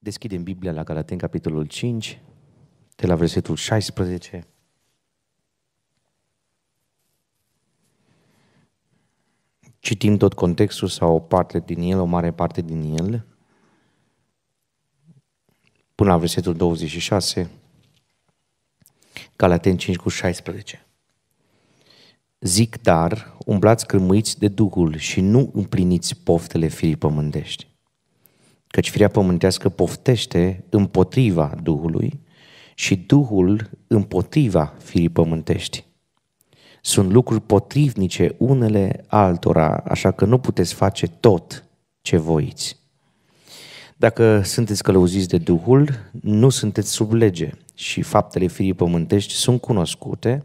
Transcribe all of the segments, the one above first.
Deschidem Biblia la Galaten, capitolul 5, de la versetul 16. Citim tot contextul sau o parte din el, o mare parte din el, până la versetul 26, Galaten 5 cu 16. Zic dar, umblați cârmuiți de Duhul și nu împliniți poftele firii pământești căci firea pământească poftește împotriva Duhului și Duhul împotriva firii pământești. Sunt lucruri potrivnice unele altora, așa că nu puteți face tot ce voiți. Dacă sunteți călăuziți de Duhul, nu sunteți sub lege și faptele firii pământești sunt cunoscute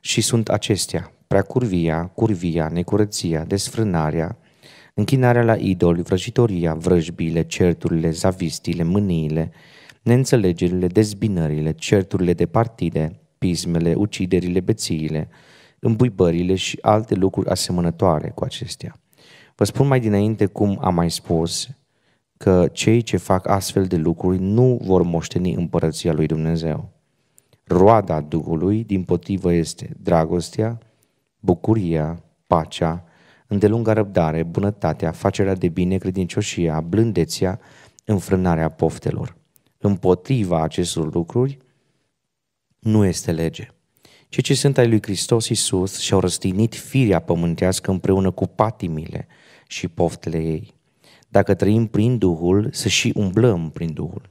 și sunt acestea, prea curvia, curvia, necurăția, desfrânarea, închinarea la idoli, vrăjitoria, vrăjbile, certurile, zavistile, mâniile, neînțelegerile, dezbinările, certurile de partide, pismele, uciderile, bețiile, îmbuibările și alte lucruri asemănătoare cu acestea. Vă spun mai dinainte cum am mai spus că cei ce fac astfel de lucruri nu vor moșteni împărăția lui Dumnezeu. Roada Duhului, din potrivă, este dragostea, bucuria, pacea, îndelunga răbdare, bunătatea, facerea de bine, credincioșia, blândețea, înfrânarea poftelor. Împotriva acestor lucruri nu este lege. Cei ce sunt ai lui Hristos Iisus și-au răstignit firea pământească împreună cu patimile și poftele ei. Dacă trăim prin Duhul, să și umblăm prin Duhul.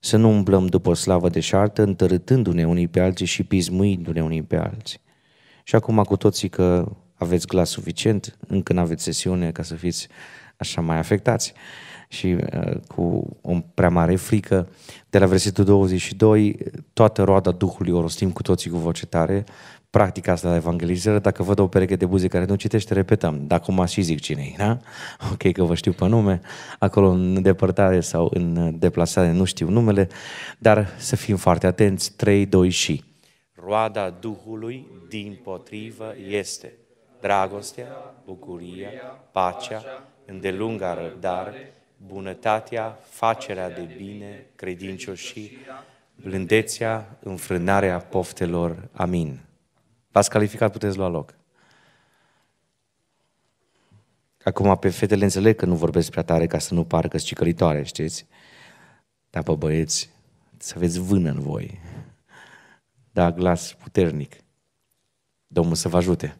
Să nu umblăm după slavă deșartă, întărâtându-ne unii pe alții și pismuindu-ne unii pe alții. Și acum cu toții că aveți glas suficient, încă nu aveți sesiune ca să fiți așa mai afectați și uh, cu o prea mare frică. De la versetul 22, toată roada Duhului o rostim cu toții cu voce tare, practica asta la evangelizare, dacă văd o pereche de buze care nu citește, repetăm, dacă acum și zic cine da? Ok, că vă știu pe nume, acolo în depărtare sau în uh, deplasare nu știu numele, dar să fim foarte atenți, 3, 2 și. Roada Duhului din potrivă este dragostea, bucuria, pacea, îndelunga răbdare, bunătatea, facerea de bine, credincioșii, blândețea, înfrânarea poftelor. Amin. V-ați calificat, puteți lua loc. Acum pe fetele înțeleg că nu vorbesc prea tare ca să nu pară că cicălitoare, știți? Dar pe băieți, să aveți vână în voi. Da, glas puternic. Domnul să vă ajute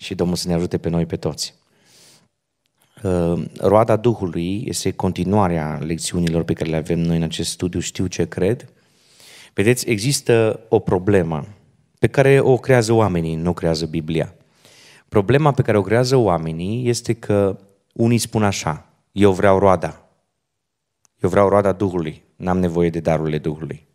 și Domnul să ne ajute pe noi pe toți. Uh, roada Duhului este continuarea lecțiunilor pe care le avem noi în acest studiu, știu ce cred. Vedeți, există o problemă pe care o creează oamenii, nu creează Biblia. Problema pe care o creează oamenii este că unii spun așa, eu vreau roada, eu vreau roada Duhului, n-am nevoie de darurile Duhului.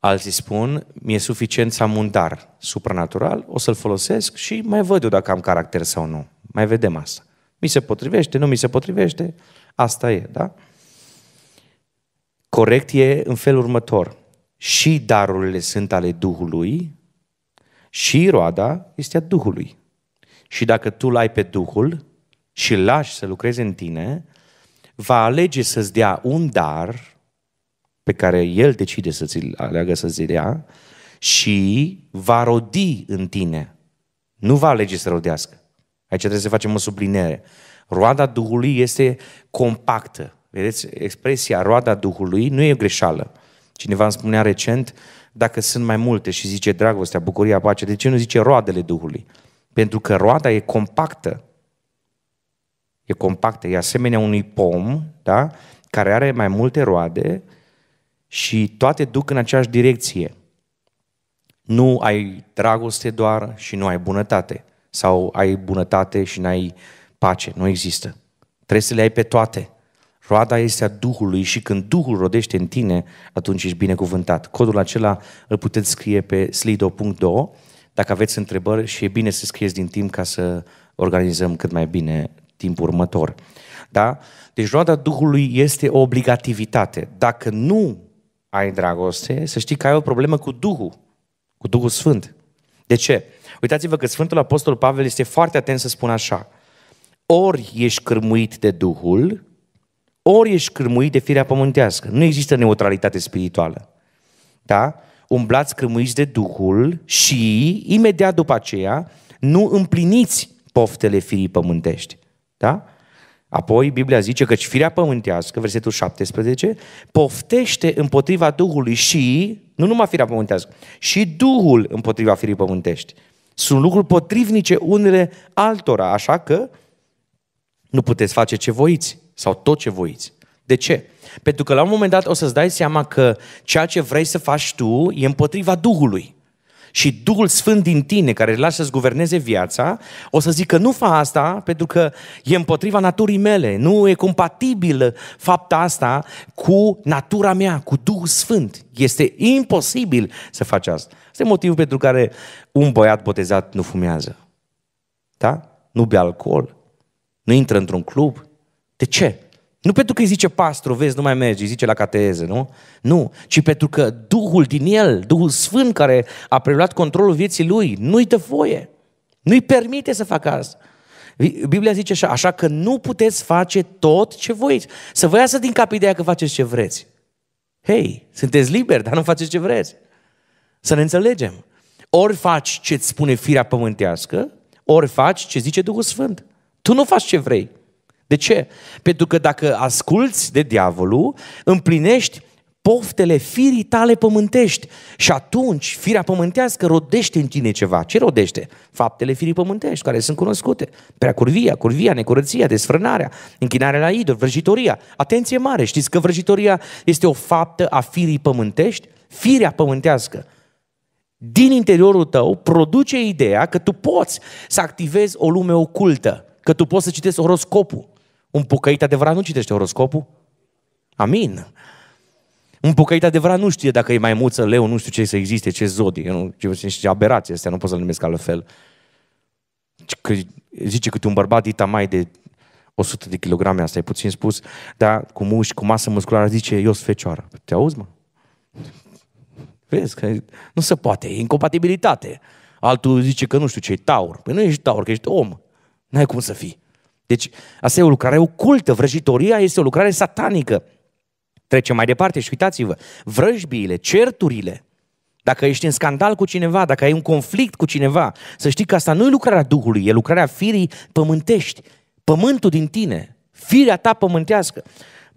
Alții spun, mi-e suficient să am un dar supranatural, o să-l folosesc și mai văd eu dacă am caracter sau nu. Mai vedem asta. Mi se potrivește, nu mi se potrivește, asta e, da? Corect e în felul următor. Și darurile sunt ale Duhului și roada este a Duhului. Și dacă tu l-ai pe Duhul și lași să lucreze în tine, va alege să-ți dea un dar pe care el decide să ți-l aleagă să ți dea și va rodi în tine. Nu va alege să rodească. Aici trebuie să facem o sublinere. Roada Duhului este compactă. Vedeți, expresia roada Duhului nu e greșeală. Cineva îmi spunea recent, dacă sunt mai multe și zice dragostea, bucuria, pace, de ce nu zice roadele Duhului? Pentru că roada e compactă. E compactă, e asemenea unui pom, da? care are mai multe roade și toate duc în aceeași direcție. Nu ai dragoste doar și nu ai bunătate. Sau ai bunătate și nu ai pace. Nu există. Trebuie să le ai pe toate. Roada este a Duhului și când Duhul rodește în tine, atunci ești binecuvântat. Codul acela îl puteți scrie pe slido.do dacă aveți întrebări și e bine să scrieți din timp ca să organizăm cât mai bine timpul următor. Da? Deci roada Duhului este o obligativitate. Dacă nu ai dragoste, să știi că ai o problemă cu Duhul, cu Duhul Sfânt. De ce? Uitați-vă că Sfântul Apostol Pavel este foarte atent să spună așa. Ori ești cârmuit de Duhul, ori ești cârmuit de firea pământească. Nu există neutralitate spirituală. Da? Umblați cârmuiți de Duhul și, imediat după aceea, nu împliniți poftele firii pământești. Da? Apoi Biblia zice că firea pământească, versetul 17, poftește împotriva Duhului și, nu numai firea pământească, și Duhul împotriva firii pământești. Sunt lucruri potrivnice unele altora, așa că nu puteți face ce voiți sau tot ce voiți. De ce? Pentru că la un moment dat o să-ți dai seama că ceea ce vrei să faci tu e împotriva Duhului și Duhul Sfânt din tine, care îl lași să-ți guverneze viața, o să zică nu fa asta pentru că e împotriva naturii mele, nu e compatibilă fapta asta cu natura mea, cu Duhul Sfânt. Este imposibil să faci asta. Este motivul pentru care un băiat botezat nu fumează. Da? Nu bea alcool, nu intră într-un club. De ce? Nu pentru că îi zice pastru, vezi, nu mai mergi, îi zice la cateze, nu? Nu, ci pentru că Duhul din el, Duhul Sfânt care a preluat controlul vieții lui, nu-i dă voie. Nu-i permite să facă asta. Biblia zice așa, așa că nu puteți face tot ce voiți. Să vă iasă din cap ideea că faceți ce vreți. Hei, sunteți liberi, dar nu faceți ce vreți. Să ne înțelegem. Ori faci ce-ți spune firea pământească, ori faci ce zice Duhul Sfânt. Tu nu faci ce vrei. De ce? Pentru că dacă asculți de diavolul, împlinești poftele firii tale pământești și atunci firea pământească rodește în tine ceva. Ce rodește? Faptele firii pământești, care sunt cunoscute. Prea curvia, curvia, necurăția, desfrânarea, închinarea la idol, vrăjitoria. Atenție mare, știți că vrăjitoria este o faptă a firii pământești? Firea pământească din interiorul tău produce ideea că tu poți să activezi o lume ocultă, că tu poți să citești horoscopul, un pocăit adevărat nu citește horoscopul. Amin. Un pocăit adevărat nu știe dacă e mai muță, leu, nu știu ce să existe, ce zodie, nu, ce, ce aberații astea, nu pot să le numesc altfel. Că, zice câte un bărbat dita mai de 100 de kilograme, asta e puțin spus, dar cu mușchi, cu masă musculară, zice, eu sunt fecioară. Te auzi, mă? Vezi că nu se poate, e incompatibilitate. Altul zice că nu știu ce e taur. Păi nu ești taur, că ești om. N-ai cum să fii. Deci asta e o lucrare ocultă, vrăjitoria este o lucrare satanică. Trecem mai departe și uitați-vă, vrăjbiile, certurile, dacă ești în scandal cu cineva, dacă ai un conflict cu cineva, să știi că asta nu e lucrarea Duhului, e lucrarea firii pământești, pământul din tine, firea ta pământească,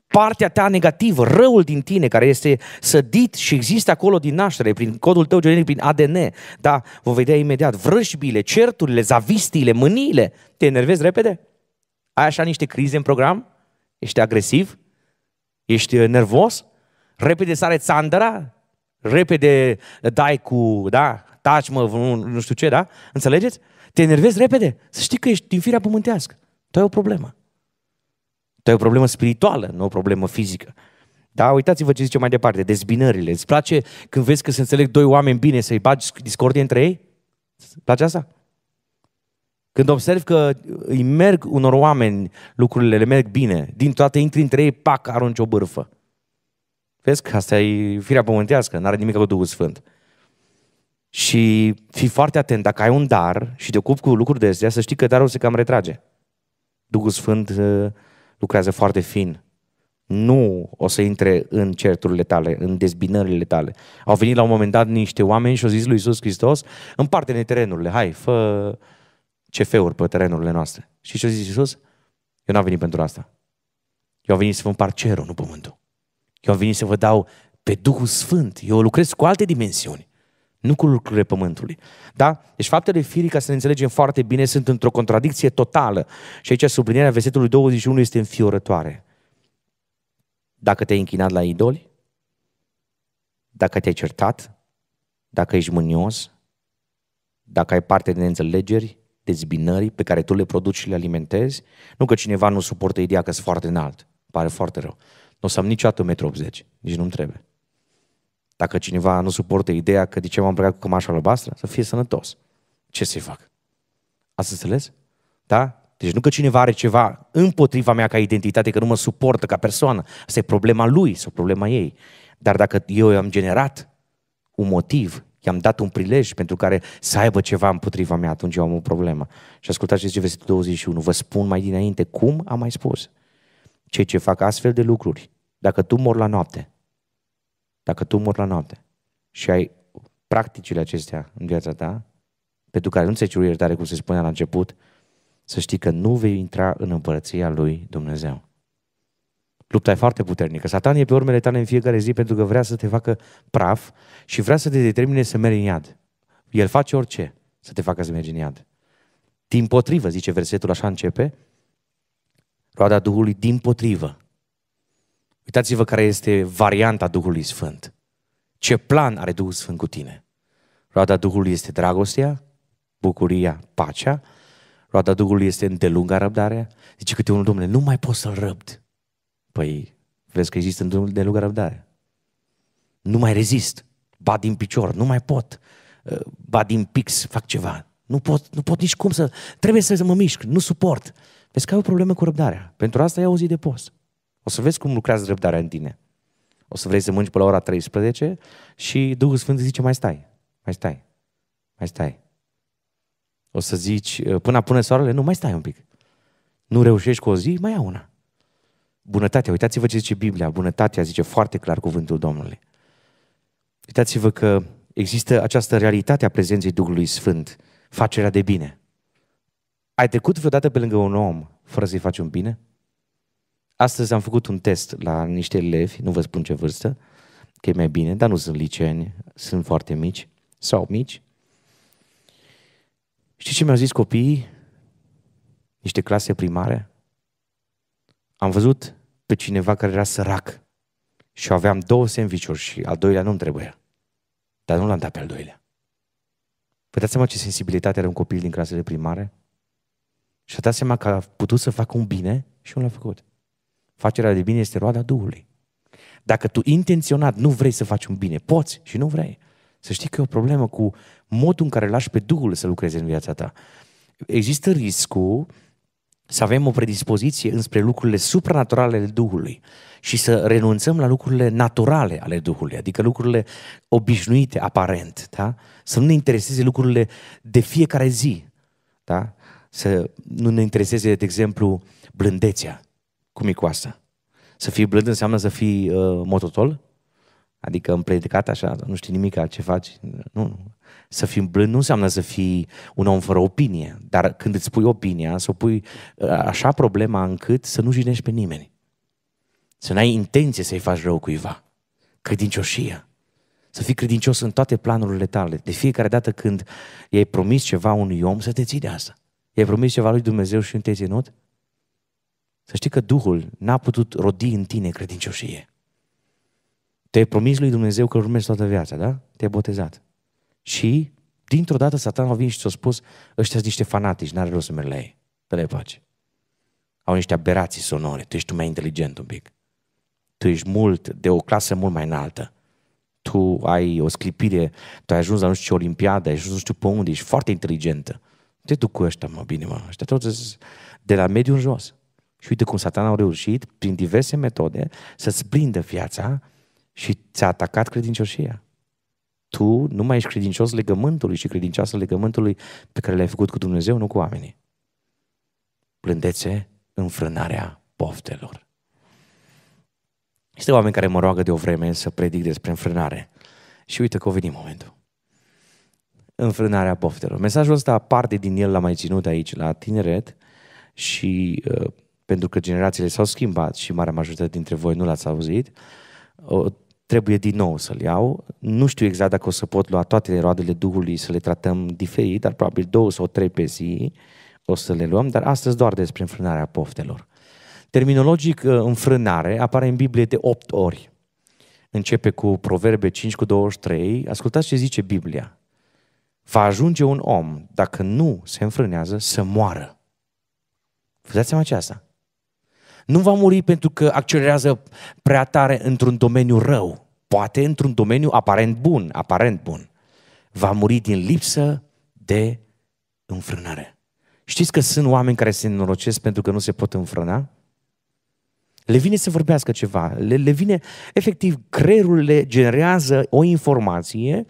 partea ta negativă, răul din tine care este sădit și există acolo din naștere, prin codul tău genetic, prin ADN. Da, vom vedea imediat vrăjbile, certurile, zavistiile, mâniile. Te enervezi repede? Ai așa niște crize în program? Ești agresiv? Ești uh, nervos? Repede sare țandăra? Repede uh, dai cu, da, taci mă, nu, nu știu ce, da? Înțelegeți? Te enervezi repede. Să știi că ești din firea pământească. Tu ai o problemă. Tu ai o problemă spirituală, nu o problemă fizică. Da, uitați-vă ce zice mai departe, dezbinările. Îți place când vezi că se înțeleg doi oameni bine să-i bagi discordie între ei? Îți place asta? Când observi că îi merg unor oameni lucrurile, le merg bine, din toate intri între ei, pac, arunci o bârfă. Vezi că asta e firea pământească, n-are nimic cu Duhul Sfânt. Și fii foarte atent, dacă ai un dar și te ocupi cu lucruri de astea, să știi că darul se cam retrage. Duhul Sfânt uh, lucrează foarte fin. Nu o să intre în certurile tale, în dezbinările tale. Au venit la un moment dat niște oameni și au zis lui Iisus Hristos, împarte-ne terenurile, hai, fă CF-uri pe terenurile noastre. Și ce zice zis Iisus? Eu n-am venit pentru asta. Eu am venit să vă împar cerul, nu pământul. Eu am venit să vă dau pe Duhul Sfânt. Eu lucrez cu alte dimensiuni, nu cu lucrurile pământului. Da? Deci faptele firii, ca să ne înțelegem foarte bine, sunt într-o contradicție totală. Și aici sublinierea versetului 21 este înfiorătoare. Dacă te-ai închinat la idoli, dacă te-ai certat, dacă ești mânios, dacă ai parte de neînțelegeri, dezbinării pe care tu le produci și le alimentezi. Nu că cineva nu suportă ideea că sunt foarte înalt. Pare foarte rău. Nu o să am niciodată 1,80 m, nici nu-mi trebuie. Dacă cineva nu suportă ideea că de ce m-am plecat cu cămașa albastră, să fie sănătos. Ce să-i fac? Ați înțeles? Da? Deci nu că cineva are ceva împotriva mea ca identitate, că nu mă suportă ca persoană. Asta e problema lui sau problema ei. Dar dacă eu am generat un motiv I-am dat un prilej pentru care să aibă ceva împotriva mea, atunci eu am o problemă. Și ascultați ce zice versetul 21. Vă spun mai dinainte cum am mai spus. Cei ce fac astfel de lucruri, dacă tu mor la noapte, dacă tu mor la noapte și ai practicile acestea în viața ta, pentru care nu ți-ai cerut iertare, cum se spunea la început, să știi că nu vei intra în împărăția lui Dumnezeu. Lupta e foarte puternică. Satan e pe urmele tale în fiecare zi pentru că vrea să te facă praf și vrea să te determine să mergi în iad. El face orice să te facă să mergi în iad. Din potrivă, zice versetul, așa începe, roada Duhului din potrivă. Uitați-vă care este varianta Duhului Sfânt. Ce plan are Duhul Sfânt cu tine? Roada Duhului este dragostea, bucuria, pacea. Roada Duhului este îndelunga răbdarea. Zice câte unul, domnule, nu mai pot să-l răbd. Păi vezi că există lungă răbdare. Nu mai rezist, ba din picior, nu mai pot, ă, ba din pix fac ceva. Nu pot, nu pot nici cum să, trebuie să mă mișc, nu suport. Vezi că ai o problemă cu răbdarea. Pentru asta ia o zi de post. O să vezi cum lucrează răbdarea în tine. O să vrei să mânci până la ora 13 și Duhul Sfânt zice mai stai, mai stai, mai stai. O să zici, până pune soarele, nu, mai stai un pic. Nu reușești cu o zi, mai ia una bunătatea, uitați-vă ce zice Biblia, bunătatea zice foarte clar cuvântul Domnului. Uitați-vă că există această realitate a prezenței Duhului Sfânt, facerea de bine. Ai trecut vreodată pe lângă un om fără să-i faci un bine? Astăzi am făcut un test la niște elevi, nu vă spun ce vârstă, că e mai bine, dar nu sunt liceeni, sunt foarte mici sau mici. Știți ce mi-au zis copiii? Niște clase primare? Am văzut pe cineva care era sărac și aveam două sandvișuri și al doilea nu-mi trebuia. Dar nu l-am dat pe al doilea. Vă dați seama ce sensibilitate are un copil din clasele primare? Și a dat seama că a putut să facă un bine și nu l-a făcut. Facerea de bine este roada Duhului. Dacă tu intenționat nu vrei să faci un bine, poți și nu vrei. Să știi că e o problemă cu modul în care lași pe Duhul să lucreze în viața ta. Există riscul să avem o predispoziție înspre lucrurile supranaturale ale Duhului și să renunțăm la lucrurile naturale ale Duhului, adică lucrurile obișnuite aparent, da? să nu ne intereseze lucrurile de fiecare zi, da? să nu ne intereseze, de exemplu, blândețea, cum e cu asta. Să fii blând înseamnă să fii uh, mototol, adică împredicat așa, nu știi nimic ce faci, nu, să fii blând nu înseamnă să fii un om fără opinie, dar când îți pui opinia, să o pui uh, așa problema încât să nu jinești pe nimeni. Să n-ai intenție să-i faci rău cuiva. Credincioșia. Să fii credincios în toate planurile tale. De fiecare dată când i-ai promis ceva unui om, să te ții de asta. I-ai promis ceva lui Dumnezeu și nu te-ai ținut? Să știi că Duhul n-a putut rodi în tine credincioșie. Te-ai promis lui Dumnezeu că urmezi toată viața, da? Te-ai botezat. Și dintr-o dată satan a venit și ți-a spus, ăștia sunt niște fanatici, n-are rost să merg la ei, te le pace. Au niște aberații sonore, tu ești tu mai inteligent un pic. Tu ești mult, de o clasă mult mai înaltă. Tu ai o sclipire, tu ai ajuns la nu știu ce olimpiadă, ai ajuns nu știu pe unde, ești foarte inteligentă. Te duc cu ăștia, mă, bine, mă, ăștia toți de la mediu în jos. Și uite cum satan au reușit, prin diverse metode, să-ți prindă viața și ți-a atacat credincioșia tu nu mai ești credincios legământului și credincioasă legământului pe care l-ai făcut cu Dumnezeu, nu cu oamenii. Plândețe înfrânarea poftelor. Este oameni care mă roagă de o vreme să predic despre înfrânare. Și uite că a venit momentul. Înfrânarea poftelor. Mesajul ăsta, parte din el l-am mai ținut aici, la tineret, și uh, pentru că generațiile s-au schimbat și marea majoritate dintre voi nu l-ați auzit, uh, trebuie din nou să-l iau. Nu știu exact dacă o să pot lua toate roadele Duhului să le tratăm diferit, dar probabil două sau trei pe zi o să le luăm, dar astăzi doar despre înfrânarea poftelor. Terminologic, uh, înfrânare apare în Biblie de 8 ori. Începe cu Proverbe 5 cu 23. Ascultați ce zice Biblia. Va ajunge un om, dacă nu se înfrânează, să moară. Vă dați seama aceasta? Nu va muri pentru că accelerează prea tare într-un domeniu rău, poate într-un domeniu aparent bun, aparent bun. Va muri din lipsă de înfrânare. Știți că sunt oameni care se înrocesc pentru că nu se pot înfrâna? Le vine să vorbească ceva, le, le vine, efectiv, creierul le generează o informație,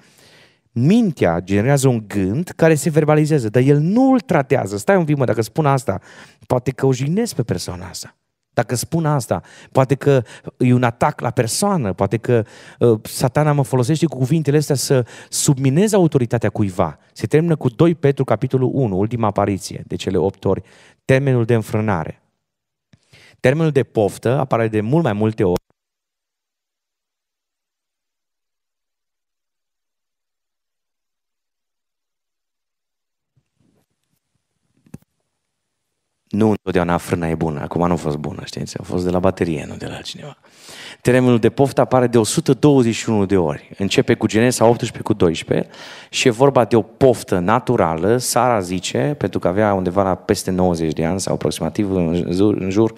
mintea generează un gând care se verbalizează, dar el nu îl tratează. Stai un pic, mă, dacă spun asta, poate că o jignesc pe persoana asta. Dacă spun asta, poate că e un atac la persoană, poate că uh, satana mă folosește cu cuvintele astea să subminez autoritatea cuiva. Se termină cu 2 Petru, capitolul 1, ultima apariție de cele 8 ori, termenul de înfrânare. Termenul de poftă apare de mult mai multe ori nu întotdeauna frâna e bună. Acum nu a fost bună, știți? A fost de la baterie, nu de la cineva. Termenul de poftă apare de 121 de ori. Începe cu Genesa 18 cu 12 și e vorba de o poftă naturală. Sara zice, pentru că avea undeva la peste 90 de ani sau aproximativ în jur, în jur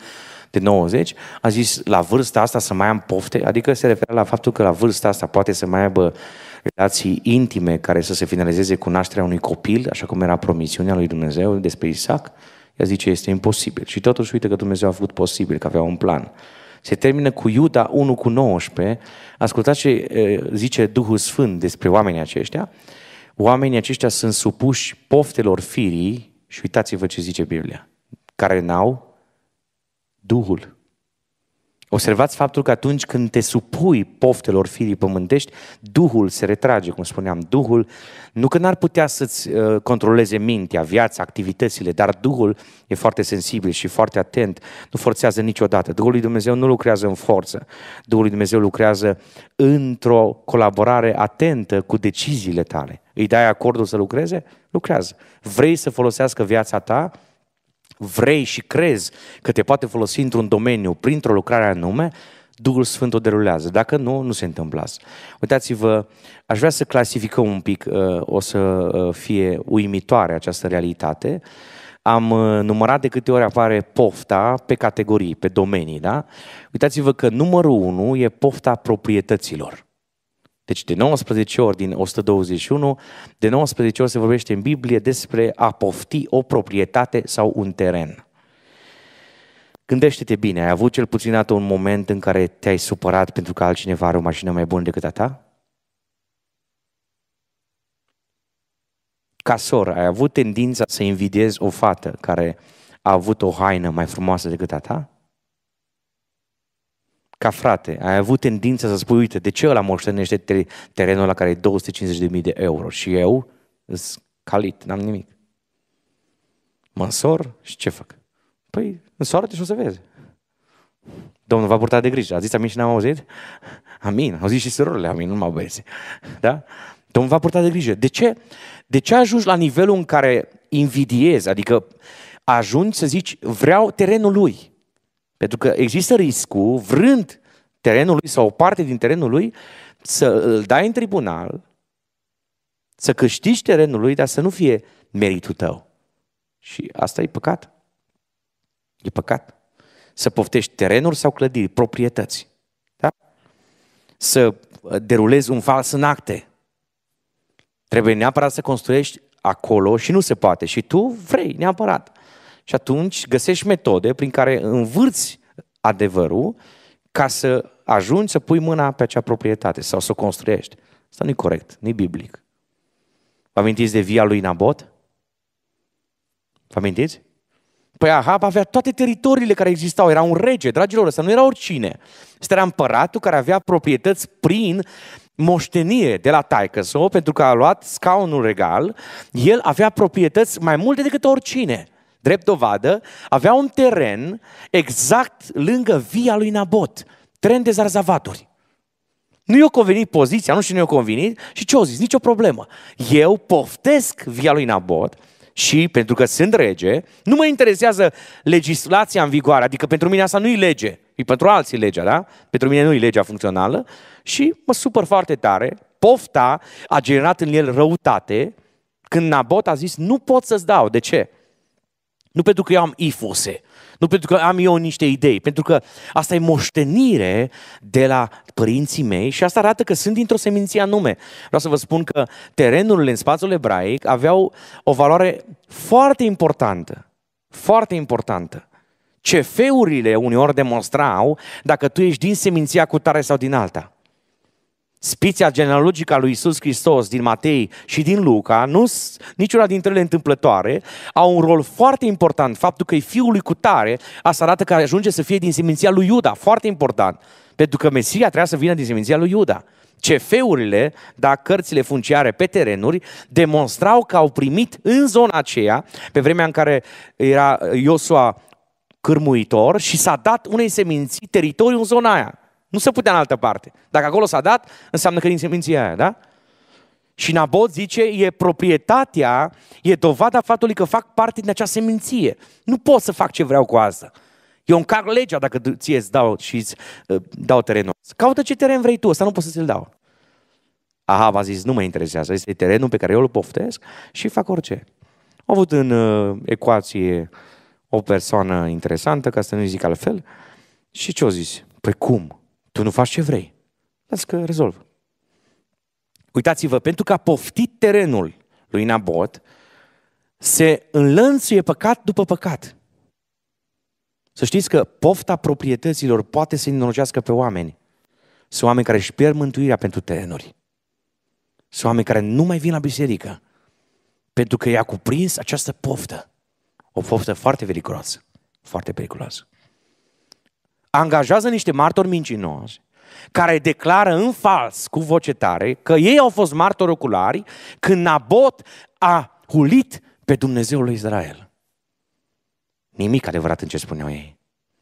de 90, a zis la vârsta asta să mai am pofte, adică se referă la faptul că la vârsta asta poate să mai aibă relații intime care să se finalizeze cu nașterea unui copil, așa cum era promisiunea lui Dumnezeu despre Isaac, el zice, este imposibil. Și totuși uite că Dumnezeu a făcut posibil, că avea un plan. Se termină cu Iuda 1 cu 19. Ascultați ce zice Duhul Sfânt despre oamenii aceștia. Oamenii aceștia sunt supuși poftelor firii și uitați-vă ce zice Biblia. Care n-au Duhul. Observați faptul că atunci când te supui poftelor firii pământești, Duhul se retrage, cum spuneam. Duhul, nu că n-ar putea să-ți uh, controleze mintea, viața, activitățile, dar Duhul e foarte sensibil și foarte atent, nu forțează niciodată. Duhul lui Dumnezeu nu lucrează în forță. Duhul lui Dumnezeu lucrează într-o colaborare atentă cu deciziile tale. Îi dai acordul să lucreze? Lucrează. Vrei să folosească viața ta? vrei și crezi că te poate folosi într-un domeniu, printr-o lucrare anume, Duhul Sfânt o derulează. Dacă nu, nu se întâmplă asta. Uitați-vă, aș vrea să clasificăm un pic, uh, o să uh, fie uimitoare această realitate. Am uh, numărat de câte ori apare pofta pe categorii, pe domenii, da? Uitați-vă că numărul 1 e pofta proprietăților. Deci de 19 ori din 121, de 19 ori se vorbește în Biblie despre a pofti o proprietate sau un teren. Gândește-te bine, ai avut cel puțin dată un moment în care te-ai supărat pentru că altcineva are o mașină mai bună decât a ta? Ca sor, ai avut tendința să invidiezi o fată care a avut o haină mai frumoasă decât a ta? ca frate, ai avut tendința să spui, uite, de ce ăla moștenește terenul la care e 250.000 de euro și eu îs calit, n-am nimic. Mă însor și ce fac? Păi, însoară-te și o să vezi. Domnul va purta de grijă. A zis amin și n-am auzit? Amin. Au zis și surorile amin, nu mă băieți. Da? Domnul va purta de grijă. De ce? De ce ajungi la nivelul în care invidiezi? Adică ajungi să zici, vreau terenul lui. Pentru că există riscul, vrând terenul lui sau o parte din terenul lui, să îl dai în tribunal, să câștigi terenul lui, dar să nu fie meritul tău. Și asta e păcat. E păcat. Să poftești terenuri sau clădiri, proprietăți. Da? Să derulezi un fals în acte. Trebuie neapărat să construiești acolo și nu se poate. Și tu vrei neapărat. Și atunci găsești metode prin care învârți adevărul ca să ajungi să pui mâna pe acea proprietate sau să o construiești. Asta nu-i corect, nu-i biblic. Vă amintiți de via lui Nabot? Vă amintiți? Păi Ahab avea toate teritoriile care existau, era un rege, dragilor, ăsta nu era oricine. Ăsta era împăratul care avea proprietăți prin moștenie de la taică său, pentru că a luat scaunul regal, el avea proprietăți mai multe decât oricine. Drept dovadă, avea un teren exact lângă via lui Nabot, tren de zarzavaturi. Nu i-a convenit poziția, nu știu nu i-a convenit și ce au zis, nicio problemă. Eu poftesc via lui Nabot și, pentru că sunt rege, nu mă interesează legislația în vigoare, adică pentru mine asta nu-i lege, e pentru alții legea, da? Pentru mine nu-i legea funcțională și mă supăr foarte tare, pofta a generat în el răutate, când Nabot a zis, nu pot să-ți dau, de ce? Nu pentru că eu am ifose, nu pentru că am eu niște idei, pentru că asta e moștenire de la părinții mei și asta arată că sunt dintr-o seminție anume. Vreau să vă spun că terenurile în spațiul ebraic aveau o valoare foarte importantă. Foarte importantă. Ce feurile uneori demonstrau dacă tu ești din seminția cu tare sau din alta. Spiția genealogică a lui Isus Hristos din Matei și din Luca, nu niciuna dintre ele întâmplătoare, au un rol foarte important. Faptul că e fiul lui Cutare, asta arată că ajunge să fie din seminția lui Iuda, foarte important. Pentru că Mesia trebuia să vină din seminția lui Iuda. CF-urile, da, cărțile funciare pe terenuri, demonstrau că au primit în zona aceea, pe vremea în care era Iosua cârmuitor și s-a dat unei seminții teritoriu în zona aia. Nu se putea în altă parte. Dacă acolo s-a dat, înseamnă că din seminția aia, da? Și Nabot zice, e proprietatea, e dovada faptului că fac parte din acea seminție. Nu pot să fac ce vreau cu asta. Eu încarc legea dacă ție îți dau și îți uh, dau terenul. Caută ce teren vrei tu, ăsta nu pot să ți-l dau. Aha, v-a zis, nu mă interesează, este terenul pe care eu îl poftesc și fac orice. Am avut în uh, ecuație o persoană interesantă, ca să nu zic altfel, și ce-o zis? Păi cum? Tu nu faci ce vrei. Lasă că rezolv. Uitați-vă, pentru că a poftit terenul lui Nabot, se înlănțuie păcat după păcat. Să știți că pofta proprietăților poate să i pe oameni. Sunt oameni care își pierd mântuirea pentru terenuri. Sunt oameni care nu mai vin la biserică pentru că i-a cuprins această poftă. O poftă foarte periculoasă. Foarte periculoasă angajează niște martori mincinoși care declară în fals cu voce tare că ei au fost martori oculari când Nabot a hulit pe Dumnezeul lui Israel. Nimic adevărat în ce spuneau ei.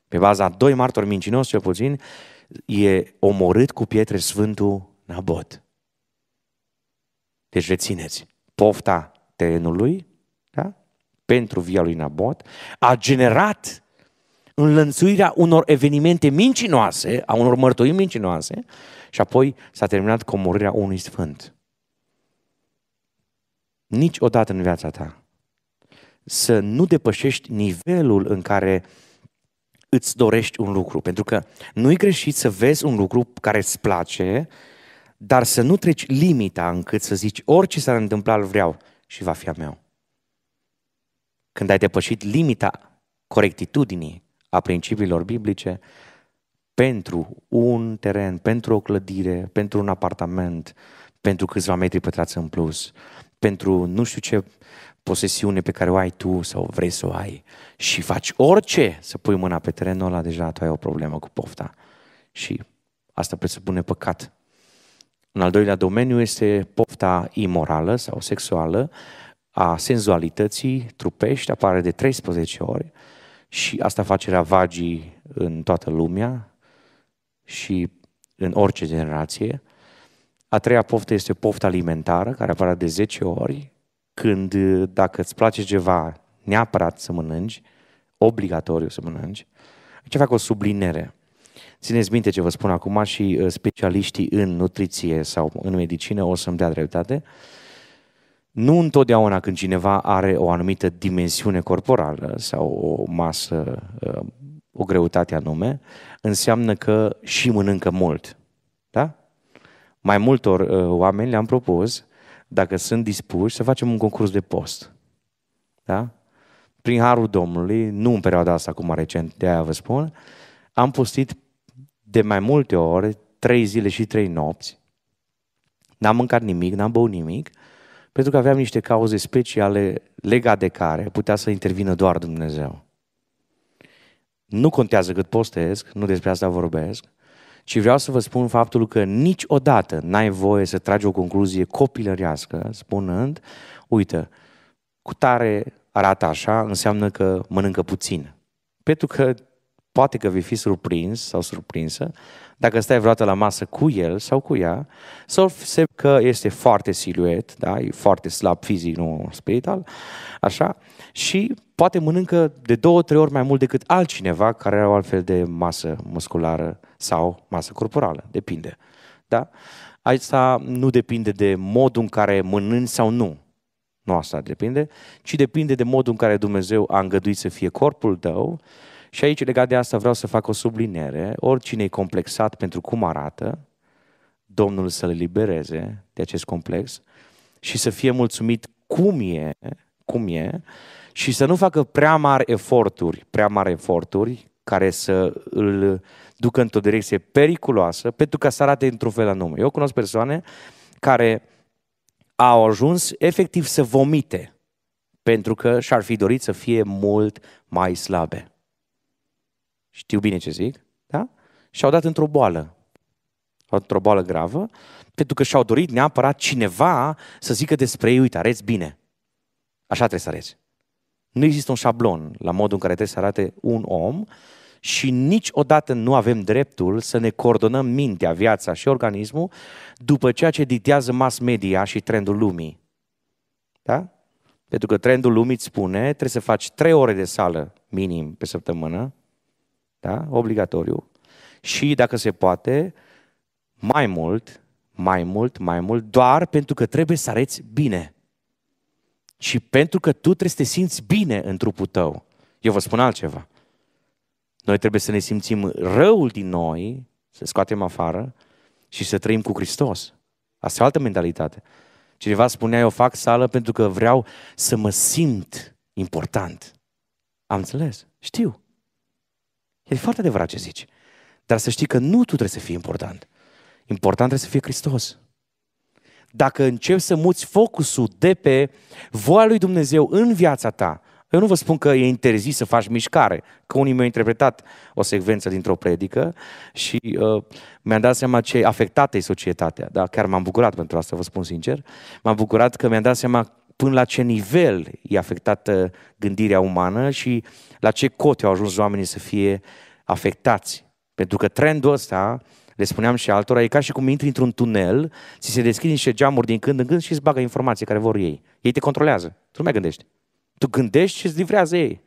Pe baza a doi martori mincinoși, cel puțin, e omorât cu pietre Sfântul Nabot. Deci rețineți, pofta terenului da? pentru via lui Nabot a generat înlănțuirea unor evenimente mincinoase, a unor mărturii mincinoase, și apoi s-a terminat omorârea unui sfânt. Niciodată în viața ta să nu depășești nivelul în care îți dorești un lucru. Pentru că nu-i greșit să vezi un lucru care îți place, dar să nu treci limita încât să zici orice s-ar întâmpla îl vreau și va fi a meu. Când ai depășit limita corectitudinii, a principiilor biblice pentru un teren, pentru o clădire, pentru un apartament, pentru câțiva metri pătrați în plus, pentru nu știu ce posesiune pe care o ai tu sau vrei să o ai și faci orice să pui mâna pe terenul ăla, deja tu ai o problemă cu pofta. Și asta presupune păcat. În al doilea domeniu este pofta imorală sau sexuală a senzualității trupești, apare de 13 ori și asta face ravagii în toată lumea și în orice generație. A treia poftă este pofta alimentară, care apare de 10 ori, când uh, dacă îți place ceva, neapărat să mănânci, obligatoriu să mănânci. Aici fac o sublinere. Țineți minte ce vă spun acum și uh, specialiștii în nutriție sau în medicină o să-mi dea dreptate. Uh, nu întotdeauna când cineva are o anumită dimensiune corporală sau o masă, uh, o greutate anume, înseamnă că și mănâncă mult. Da? Mai multor uh, oameni le-am propus, dacă sunt dispuși, să facem un concurs de post. Da? Prin harul Domnului, nu în perioada asta acum recent, de aia vă spun, am postit de mai multe ore, trei zile și trei nopți, n-am mâncat nimic, n-am băut nimic, pentru că aveam niște cauze speciale legate de care putea să intervină doar Dumnezeu. Nu contează cât postez, nu despre asta vorbesc, ci vreau să vă spun faptul că niciodată n-ai voie să tragi o concluzie copilărească spunând, uite, cu tare arată așa, înseamnă că mănâncă puțin. Pentru că poate că vei fi surprins sau surprinsă dacă stai vreodată la masă cu el sau cu ea, să se că este foarte siluet, da? e foarte slab fizic, nu spiritual, așa, și poate mănâncă de două, trei ori mai mult decât altcineva care are o altfel de masă musculară sau masă corporală, depinde. Da? Asta nu depinde de modul în care mănânci sau nu, nu asta depinde, ci depinde de modul în care Dumnezeu a îngăduit să fie corpul tău și aici, legat de asta, vreau să fac o subliniere. Oricine e complexat pentru cum arată, Domnul să le libereze de acest complex și să fie mulțumit cum e, cum e și să nu facă prea mari eforturi, prea mari eforturi care să îl ducă într-o direcție periculoasă pentru ca să arate într-un fel anume. Eu cunosc persoane care au ajuns efectiv să vomite pentru că și-ar fi dorit să fie mult mai slabe știu bine ce zic, da? și-au dat într-o boală, într-o boală gravă, pentru că și-au dorit neapărat cineva să zică despre ei, uite, areți bine. Așa trebuie să areți. Nu există un șablon la modul în care trebuie să arate un om și niciodată nu avem dreptul să ne coordonăm mintea, viața și organismul după ceea ce dictează mass media și trendul lumii. Da? Pentru că trendul lumii îți spune, trebuie să faci trei ore de sală minim pe săptămână, da? obligatoriu, și dacă se poate, mai mult, mai mult, mai mult, doar pentru că trebuie să areți bine. Și pentru că tu trebuie să te simți bine în trupul tău. Eu vă spun altceva. Noi trebuie să ne simțim răul din noi, să scoatem afară și să trăim cu Hristos. Asta e o altă mentalitate. Cineva spunea, eu fac sală pentru că vreau să mă simt important. Am înțeles, știu. E foarte adevărat ce zici. Dar să știi că nu tu trebuie să fii important. Important trebuie să fie Hristos. Dacă începi să muți focusul de pe voia lui Dumnezeu în viața ta, eu nu vă spun că e interzis să faci mișcare, că unii mi-au interpretat o secvență dintr-o predică și uh, mi-am dat seama ce afectată e societatea, dar chiar m-am bucurat pentru asta, vă spun sincer. M-am bucurat că mi-am dat seama până la ce nivel e afectată uh, gândirea umană și la ce cote au ajuns oamenii să fie afectați. Pentru că trendul ăsta, le spuneam și altora, e ca și cum intri într-un tunel, ți se deschid niște geamuri din când în când și îți bagă informații care vor ei. Ei te controlează. Tu nu mai gândești. Tu gândești și îți livrează ei.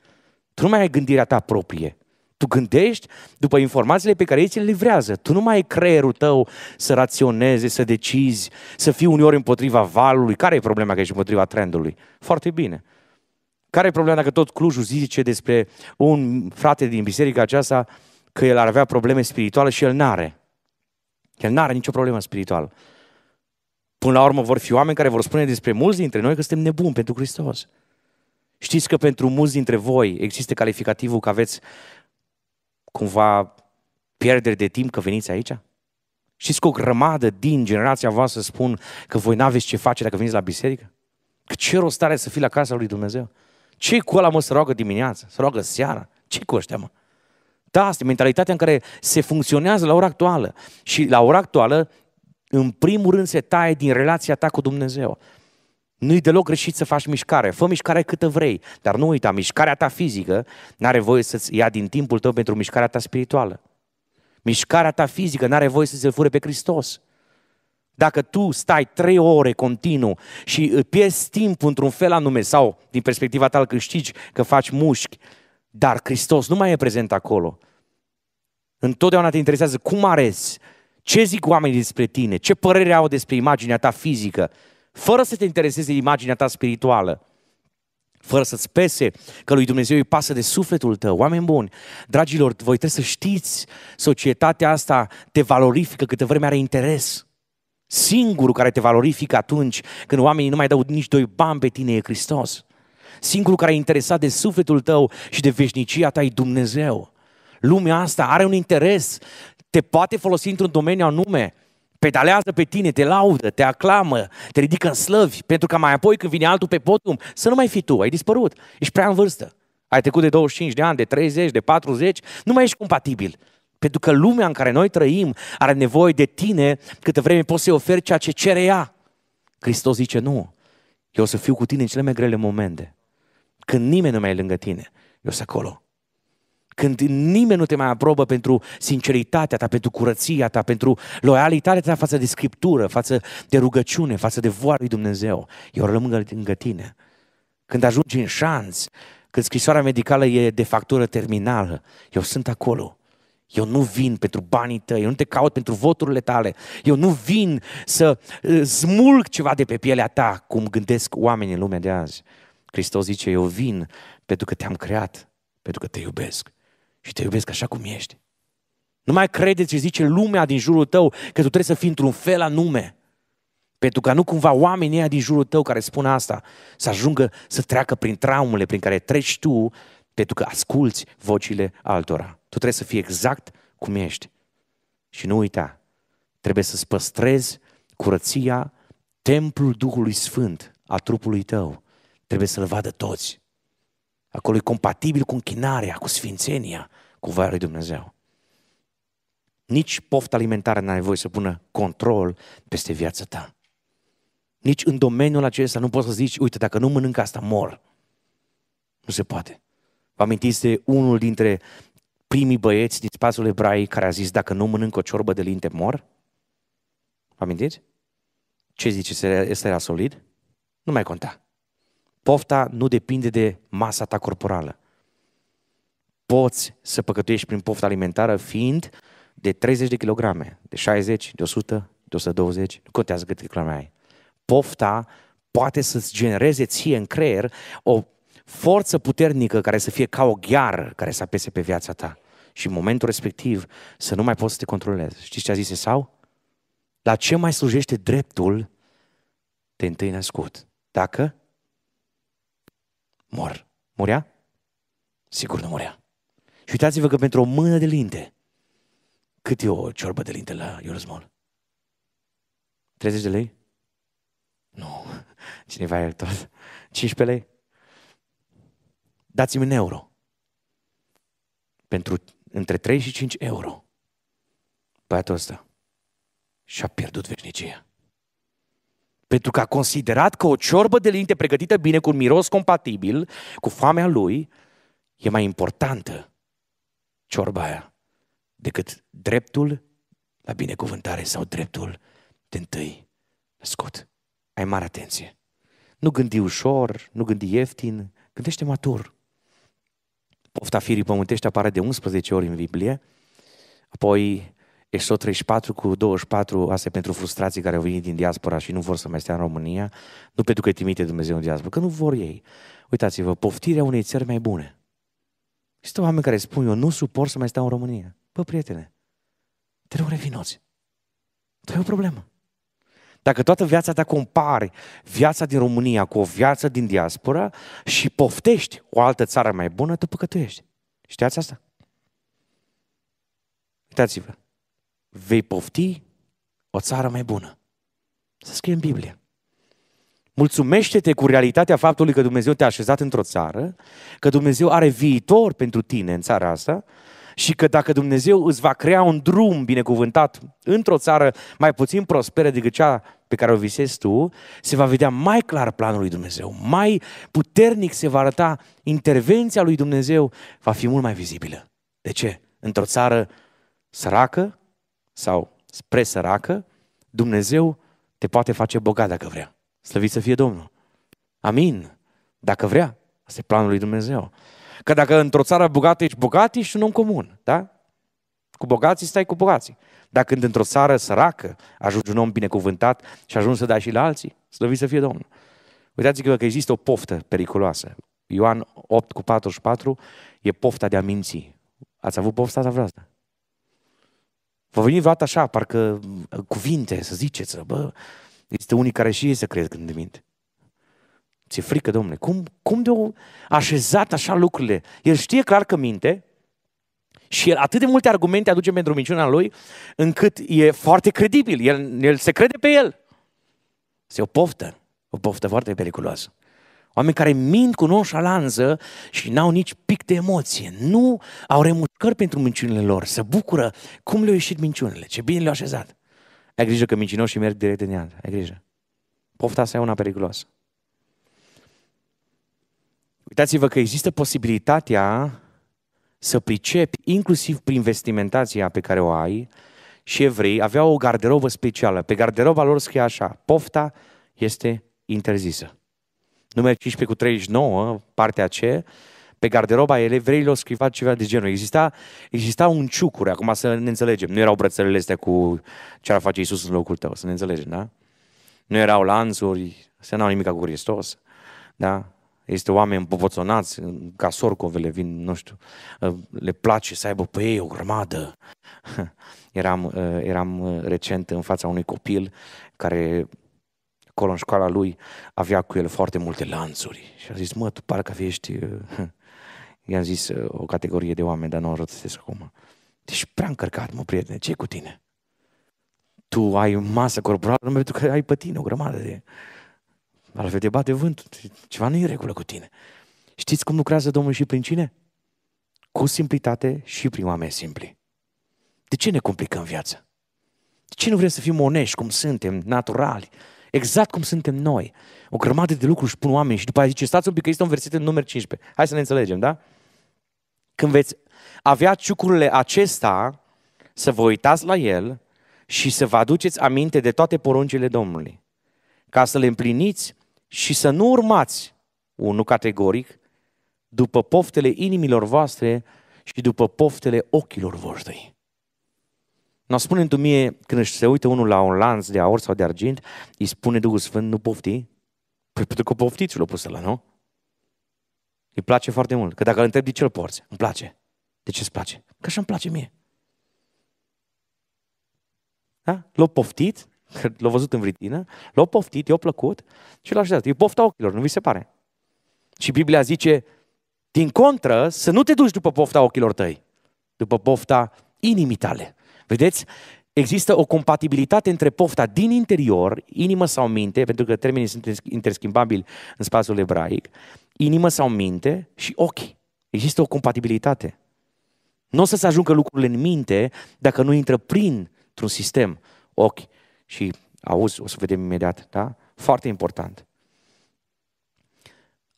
Tu nu mai ai gândirea ta proprie. Tu gândești după informațiile pe care ei ți le livrează. Tu nu mai ai creierul tău să raționeze, să decizi, să fii uneori împotriva valului. Care e problema că ești împotriva trendului? Foarte bine. Care e problema dacă tot Clujul zice despre un frate din biserica aceasta că el ar avea probleme spirituale și el n-are? El n-are nicio problemă spirituală. Până la urmă vor fi oameni care vor spune despre mulți dintre noi că suntem nebuni pentru Hristos. Știți că pentru mulți dintre voi există calificativul că aveți cumva pierdere de timp că veniți aici? Știți că o grămadă din generația voastră spun că voi n-aveți ce face dacă veniți la biserică? Că ce rost are să fii la casa lui Dumnezeu? ce cu ăla mă să roagă dimineața, să roagă seara? ce cu ăștia mă? Da, asta e mentalitatea în care se funcționează la ora actuală. Și la ora actuală, în primul rând, se taie din relația ta cu Dumnezeu. Nu-i deloc greșit să faci mișcare. Fă mișcare câtă vrei, dar nu uita, mișcarea ta fizică nu are voie să-ți ia din timpul tău pentru mișcarea ta spirituală. Mișcarea ta fizică nu are voie să-ți fure pe Hristos. Dacă tu stai trei ore continuu și pierzi timp într-un fel anume sau din perspectiva ta îl câștigi că faci mușchi, dar Hristos nu mai e prezent acolo. Întotdeauna te interesează cum arăți, ce zic oamenii despre tine, ce părere au despre imaginea ta fizică, fără să te intereseze imaginea ta spirituală, fără să-ți pese că lui Dumnezeu îi pasă de sufletul tău. Oameni buni, dragilor, voi trebuie să știți, societatea asta te valorifică câte vreme are interes. Singurul care te valorifică atunci când oamenii nu mai dau nici doi bani pe tine e Hristos. Singurul care e interesat de sufletul tău și de veșnicia ta e Dumnezeu. Lumea asta are un interes, te poate folosi într-un domeniu anume, pedalează pe tine, te laudă, te aclamă, te ridică în slăvi, pentru că mai apoi când vine altul pe podium, să nu mai fii tu, ai dispărut, ești prea în vârstă. Ai trecut de 25 de ani, de 30, de 40, nu mai ești compatibil. Pentru că lumea în care noi trăim are nevoie de tine câtă vreme poți să-i oferi ceea ce cere ea. Hristos zice, nu, eu o să fiu cu tine în cele mai grele momente. Când nimeni nu mai e lângă tine, eu sunt acolo. Când nimeni nu te mai aprobă pentru sinceritatea ta, pentru curăția ta, pentru loialitatea ta față de Scriptură, față de rugăciune, față de voia lui Dumnezeu, eu rămân lângă tine. Când ajungi în șanț, când scrisoarea medicală e de factură terminală, eu sunt acolo. Eu nu vin pentru banii tăi, eu nu te caut pentru voturile tale, eu nu vin să uh, smulg ceva de pe pielea ta, cum gândesc oamenii în lumea de azi. Hristos zice, eu vin pentru că te-am creat, pentru că te iubesc și te iubesc așa cum ești. Nu mai credeți ce zice lumea din jurul tău că tu trebuie să fii într-un fel anume. Pentru că nu cumva oamenii ăia din jurul tău care spun asta să ajungă să treacă prin traumele prin care treci tu pentru că asculți vocile altora. Tu trebuie să fii exact cum ești. Și nu uita, trebuie să-ți păstrezi curăția, templul Duhului Sfânt a trupului tău. Trebuie să-l vadă toți. Acolo e compatibil cu închinarea, cu sfințenia, cu voia lui Dumnezeu. Nici pofta alimentară n-ai voie să pună control peste viața ta. Nici în domeniul acesta nu poți să zici, uite, dacă nu mănânc asta, mor. Nu se poate. Vă amintiți de unul dintre primii băieți din spațiul ebraic care a zis, dacă nu mănânc o ciorbă de linte, mor? Vă amintiți? Ce zice, este era solid? Nu mai conta. Pofta nu depinde de masa ta corporală. Poți să păcătuiești prin pofta alimentară fiind de 30 de kilograme, de 60, de 100, de 120, nu contează câte kilograme ai. Pofta poate să-ți genereze ție în creier o forță puternică care să fie ca o gheară care să apese pe viața ta. Și în momentul respectiv să nu mai poți să te controlezi. Știți ce a zis sau? La ce mai slujește dreptul, te întâi născut. Dacă mor. Murea? Sigur nu murea. Și uitați-vă că pentru o mână de linte, cât e o ciorbă de linte la Iorosmol? 30 de lei? Nu, cineva e tot. 15 lei? Dați-mi un euro. Pentru între 3 și 5 euro. Băiatul ăsta și-a pierdut veșnicia pentru că a considerat că o ciorbă de linte pregătită bine cu un miros compatibil cu foamea lui e mai importantă ciorba aia decât dreptul la binecuvântare sau dreptul de întâi născut. Ai mare atenție. Nu gândi ușor, nu gândi ieftin, gândește matur. Pofta firii pământești apare de 11 ori în Biblie, apoi ESO 34 cu 24, asta e pentru frustrații care au venit din diaspora și nu vor să mai stea în România, nu pentru că îi trimite Dumnezeu în diaspora, că nu vor ei. Uitați-vă, poftirea unei țări mai bune. Este oameni care spun, eu nu suport să mai stau în România. Bă, prietene, te rog revinoți. Tu e o problemă. Dacă toată viața ta compari viața din România cu o viață din diaspora și poftești o altă țară mai bună, tu păcătuiești. Știați asta? Uitați-vă, vei pofti o țară mai bună. Să scrie în Biblie. Mulțumește-te cu realitatea faptului că Dumnezeu te-a așezat într-o țară, că Dumnezeu are viitor pentru tine în țara asta și că dacă Dumnezeu îți va crea un drum binecuvântat într-o țară mai puțin prosperă decât cea pe care o visezi tu, se va vedea mai clar planul lui Dumnezeu, mai puternic se va arăta intervenția lui Dumnezeu, va fi mult mai vizibilă. De ce? Într-o țară săracă, sau spre săracă, Dumnezeu te poate face bogat dacă vrea. Slăvit să fie Domnul. Amin. Dacă vrea. Asta e planul lui Dumnezeu. Că dacă într-o țară bogată ești bogat, ești un om comun, da? Cu bogații stai cu bogații. Dacă într-o țară săracă ajungi un om binecuvântat și ajungi să dai și la alții, slăvit să fie Domnul. Uitați-vă că există o poftă periculoasă. Ioan 8 cu 44 e pofta de a minți. Ați avut pofta asta vreodată? Va veni vreodată așa, parcă cuvinte, să ziceți, bă, este unii care și ei se cred când de minte. Ți-e frică, domnule, cum, cum de-o așezat așa lucrurile? El știe clar că minte și el atât de multe argumente aduce pentru minciuna lui, încât e foarte credibil, el, el se crede pe el. Se o poftă, o poftă foarte periculoasă. Oameni care mint cu nonșalanță și n-au nici pic de emoție. Nu au remușcări pentru minciunile lor. Se bucură cum le-au ieșit minciunile. Ce bine le-au așezat. Ai grijă că mincinoșii merg direct în iad. Ai grijă. Pofta asta e una periculoasă. Uitați-vă că există posibilitatea să pricepi, inclusiv prin vestimentația pe care o ai, și evrei aveau o garderobă specială. Pe garderoba lor scrie așa, pofta este interzisă numărul 15 cu 39, partea C, pe garderoba evreilor scriva ceva de genul. Exista, exista un ciucure, acum să ne înțelegem. Nu erau brățările astea cu ce ar face Iisus în locul tău, să ne înțelegem, da? Nu erau lanțuri, să n-au nimic cu Hristos, da? Este oameni popoțonați, ca sorcovele vin, nu știu, le place să aibă pe ei o grămadă. Eram, eram recent în fața unui copil care acolo în școala lui, avea cu el foarte multe lanțuri. Și a zis, mă, tu parcă ești... Uh, I-am zis uh, o categorie de oameni, dar nu o rătăsesc acum. Deci prea încărcat, mă, prietene, ce cu tine? Tu ai masă corporală nu pentru că ai pe tine o grămadă de... fi te bate vântul, ceva nu e în regulă cu tine. Știți cum lucrează Domnul și prin cine? Cu simplitate și prin oameni simpli. De ce ne complicăm viața? De ce nu vrem să fim onești cum suntem, naturali, Exact cum suntem noi. O grămadă de lucruri își pun oameni și după aia zice, stați un pic că este un verset în număr 15. Hai să ne înțelegem, da? Când veți avea ciucurile acesta, să vă uitați la el și să vă aduceți aminte de toate poruncile Domnului, ca să le împliniți și să nu urmați, unul categoric, după poftele inimilor voastre și după poftele ochilor voștri. N-o spune tu mie, când se uită unul la un lanț de aur sau de argint, îi spune Duhul Sfânt, nu pofti? Păi pentru că poftiți l-a pus ăla, nu? Îi place foarte mult. Că dacă îl întreb de ce îl porți, îmi place. De ce îți place? Că așa îmi place mie. Da? L-a poftit, că l-a văzut în vritină, l-a poftit, i-a plăcut și l-a așezat. E pofta ochilor, nu vi se pare? Și Biblia zice, din contră, să nu te duci după pofta ochilor tăi, după pofta inimii tale. Vedeți? Există o compatibilitate între pofta din interior, inimă sau minte, pentru că termenii sunt interschimbabili în spațiul ebraic, inimă sau minte și ochi. Există o compatibilitate. Nu o să se ajungă lucrurile în minte dacă nu intră prin un sistem ochi și auzi, o să vedem imediat, da? Foarte important.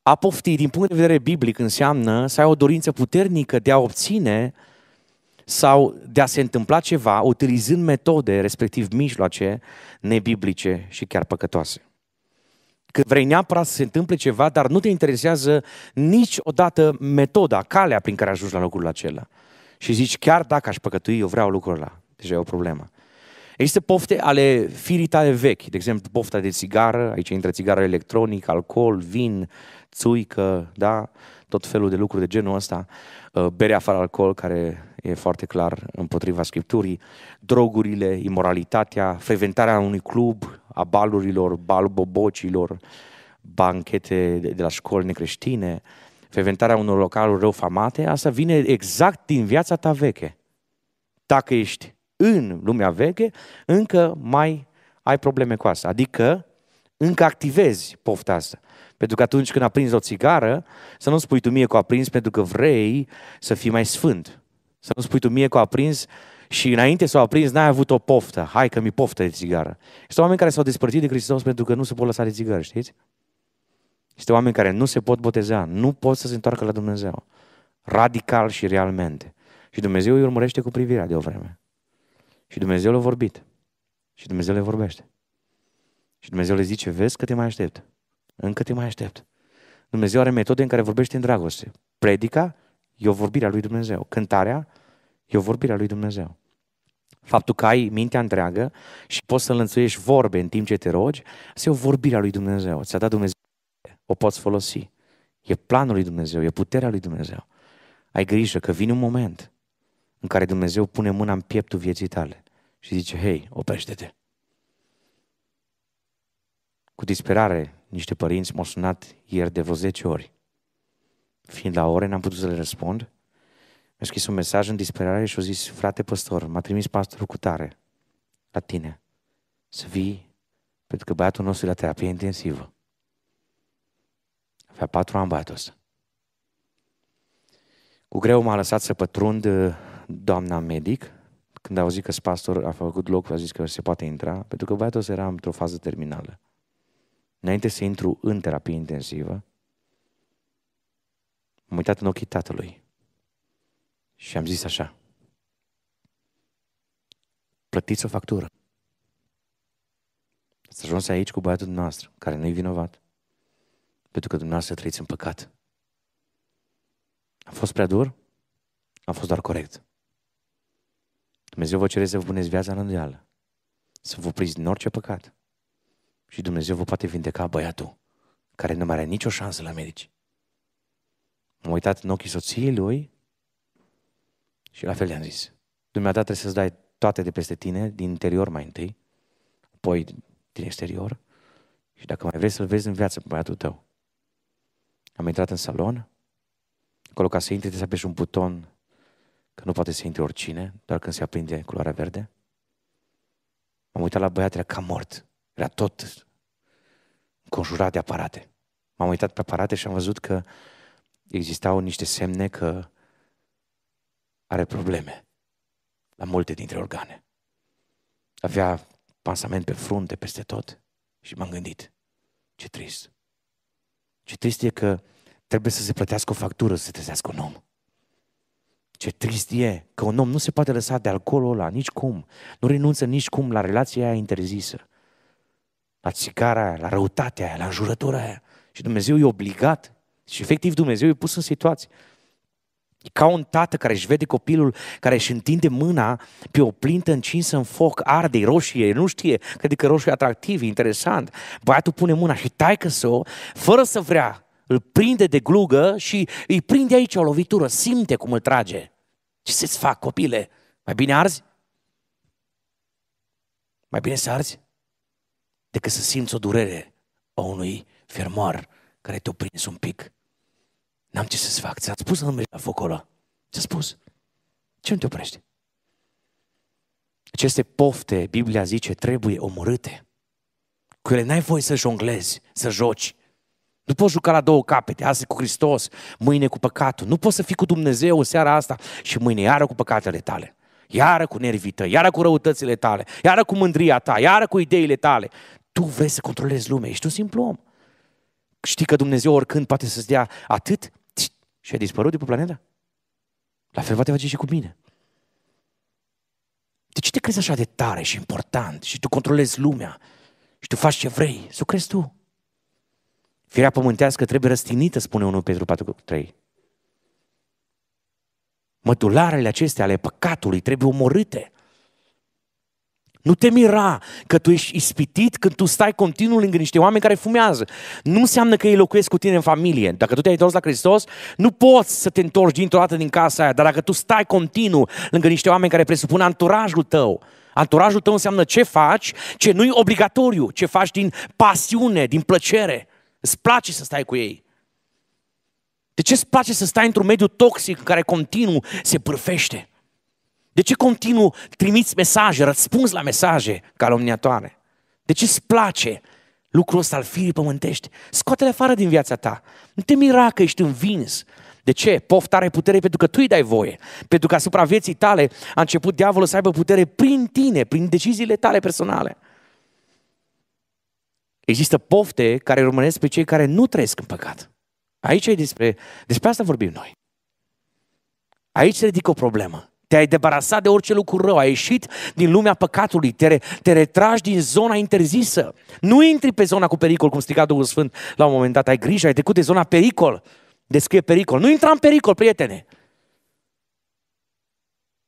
A pofti, din punct de vedere biblic, înseamnă să ai o dorință puternică de a obține sau de a se întâmpla ceva utilizând metode, respectiv mijloace, nebiblice și chiar păcătoase. Când vrei neapărat să se întâmple ceva, dar nu te interesează niciodată metoda, calea prin care ajungi la locul acela. Și zici, chiar dacă aș păcătui, eu vreau lucrul ăla. Deja e o problemă. Există pofte ale firii tale vechi, de exemplu pofta de țigară, aici intră țigară electronic, alcool, vin, țuică, da? tot felul de lucruri de genul ăsta, berea fără alcool care e foarte clar împotriva Scripturii, drogurile, imoralitatea, frecventarea unui club, a balurilor, balbobocilor, banchete de la școli necreștine, frecventarea unor localuri răufamate, asta vine exact din viața ta veche. Dacă ești în lumea veche, încă mai ai probleme cu asta. Adică încă activezi pofta asta. Pentru că atunci când aprinzi o țigară, să nu spui tu mie că o aprinzi pentru că vrei să fii mai sfânt. Să nu spui tu mie că o aprins și înainte să o aprins n-ai avut o poftă. Hai că mi poftă de țigară. Este oameni care s-au despărțit de Hristos pentru că nu se pot lăsa de țigară, știți? Este oameni care nu se pot boteza, nu pot să se întoarcă la Dumnezeu. Radical și realmente. Și Dumnezeu îi urmărește cu privirea de o vreme. Și Dumnezeu le-a vorbit. Și Dumnezeu le vorbește. Și Dumnezeu le zice, vezi că te mai aștept. Încă te mai aștept. Dumnezeu are metode în care vorbește în dragoste. Predica e o vorbire a lui Dumnezeu. Cântarea e o vorbire a lui Dumnezeu. Faptul că ai mintea întreagă și poți să înlănțuiești vorbe în timp ce te rogi, asta e o vorbire a lui Dumnezeu. Ți-a dat Dumnezeu, o poți folosi. E planul lui Dumnezeu, e puterea lui Dumnezeu. Ai grijă că vine un moment în care Dumnezeu pune mâna în pieptul vieții tale și zice, hei, oprește-te. Cu disperare, niște părinți m-au sunat ieri de vreo 10 ori Fiind la ore, n-am putut să le răspund. Mi-a scris un mesaj în disperare și a zis, frate păstor, m-a trimis pastorul cu tare la tine să vii, pentru că băiatul nostru e la terapie intensivă. Avea patru ani băiatul ăsta. Cu greu m-a lăsat să pătrund uh, doamna medic. Când a auzit că pastor a făcut loc, a zis că se poate intra, pentru că băiatul ăsta era într-o fază terminală. Înainte să intru în terapie intensivă, M-am uitat în ochii tatălui și am zis așa. Plătiți o factură. Ați ajuns aici cu băiatul dumneavoastră, care nu-i vinovat, pentru că dumneavoastră trăiți în păcat. a fost prea dur? a fost doar corect. Dumnezeu vă cere să vă puneți viața în îndeală, să vă priți din orice păcat. Și Dumnezeu vă poate vindeca băiatul care nu mai are nicio șansă la medici. M-am uitat în ochii soției lui și la fel i-am zis. Dumneata trebuie să-ți dai toate de peste tine, din interior mai întâi, apoi din exterior și dacă mai vrei să-l vezi în viață pe băiatul tău. Am intrat în salon, acolo ca să intri trebuie să apeși un buton că nu poate să intre oricine, doar când se aprinde culoarea verde. M-am uitat la băiat, era ca mort. Era tot conjurat de aparate. M-am uitat pe aparate și am văzut că existau niște semne că are probleme la multe dintre organe. Avea pansament pe frunte, peste tot și m-am gândit, ce trist. Ce trist e că trebuie să se plătească o factură să se trezească un om. Ce trist e că un om nu se poate lăsa de alcoolul ăla nici cum. Nu renunță nici cum la relația aia interzisă. La țigara aia, la răutatea aia, la înjurătura aia. Și Dumnezeu e obligat și efectiv Dumnezeu e pus în situație. E ca un tată care își vede copilul, care își întinde mâna pe o plintă încinsă în foc, arde, roșie, nu știe, crede că roșie e atractiv, e interesant. Băiatul pune mâna și taică să o fără să vrea, îl prinde de glugă și îi prinde aici o lovitură, simte cum îl trage. Ce să-ți fac, copile? Mai bine arzi? Mai bine să arzi? Decât să simți o durere a unui fermoar care te-a prins un pic. N-am ce să-ți fac. Ți-a spus să nu mergi la focul ăla. Ți-a spus. Ce nu te oprește? Aceste pofte, Biblia zice, trebuie omorâte. Cu ele n-ai voie să jonglezi, să joci. Nu poți juca la două capete, azi cu Hristos, mâine cu păcatul. Nu poți să fii cu Dumnezeu seara asta și mâine iară cu păcatele tale. Iară cu nervii tăi, iară cu răutățile tale, iară cu mândria ta, iară cu ideile tale. Tu vrei să controlezi lumea, ești un simplu om știi că Dumnezeu oricând poate să-ți dea atât și ai dispărut de pe planetă? La fel va te face și cu mine. De ce te crezi așa de tare și important și tu controlezi lumea și tu faci ce vrei? Să crezi tu. Firea pământească trebuie răstinită, spune 1 Petru 3. Mădularele acestea ale păcatului trebuie omorâte. Nu te mira că tu ești ispitit când tu stai continuu lângă niște oameni care fumează. Nu înseamnă că ei locuiesc cu tine în familie. Dacă tu te-ai întors la Hristos, nu poți să te întorci dintr-o dată din casa aia, dar dacă tu stai continuu lângă niște oameni care presupun anturajul tău, anturajul tău înseamnă ce faci, ce nu-i obligatoriu, ce faci din pasiune, din plăcere. Îți place să stai cu ei. De ce îți place să stai într-un mediu toxic în care continuu se pârfește? De ce continuu trimiți mesaje, răspuns la mesaje calomniatoare? De ce îți place lucrul ăsta al firii pământești? Scoate-le afară din viața ta. Nu te mira că ești învins. De ce? Pofta are putere pentru că tu îi dai voie. Pentru că asupra vieții tale a început diavolul să aibă putere prin tine, prin deciziile tale personale. Există pofte care urmăresc pe cei care nu trăiesc în păcat. Aici e despre, despre asta vorbim noi. Aici se ridică o problemă. Te-ai debarasat de orice lucru rău, ai ieșit din lumea păcatului, te, re, te retragi din zona interzisă. Nu intri pe zona cu pericol, cum striga Duhul Sfânt la un moment dat. Ai grijă, ai trecut de zona pericol. Descrie pericol. Nu intra în pericol, prietene.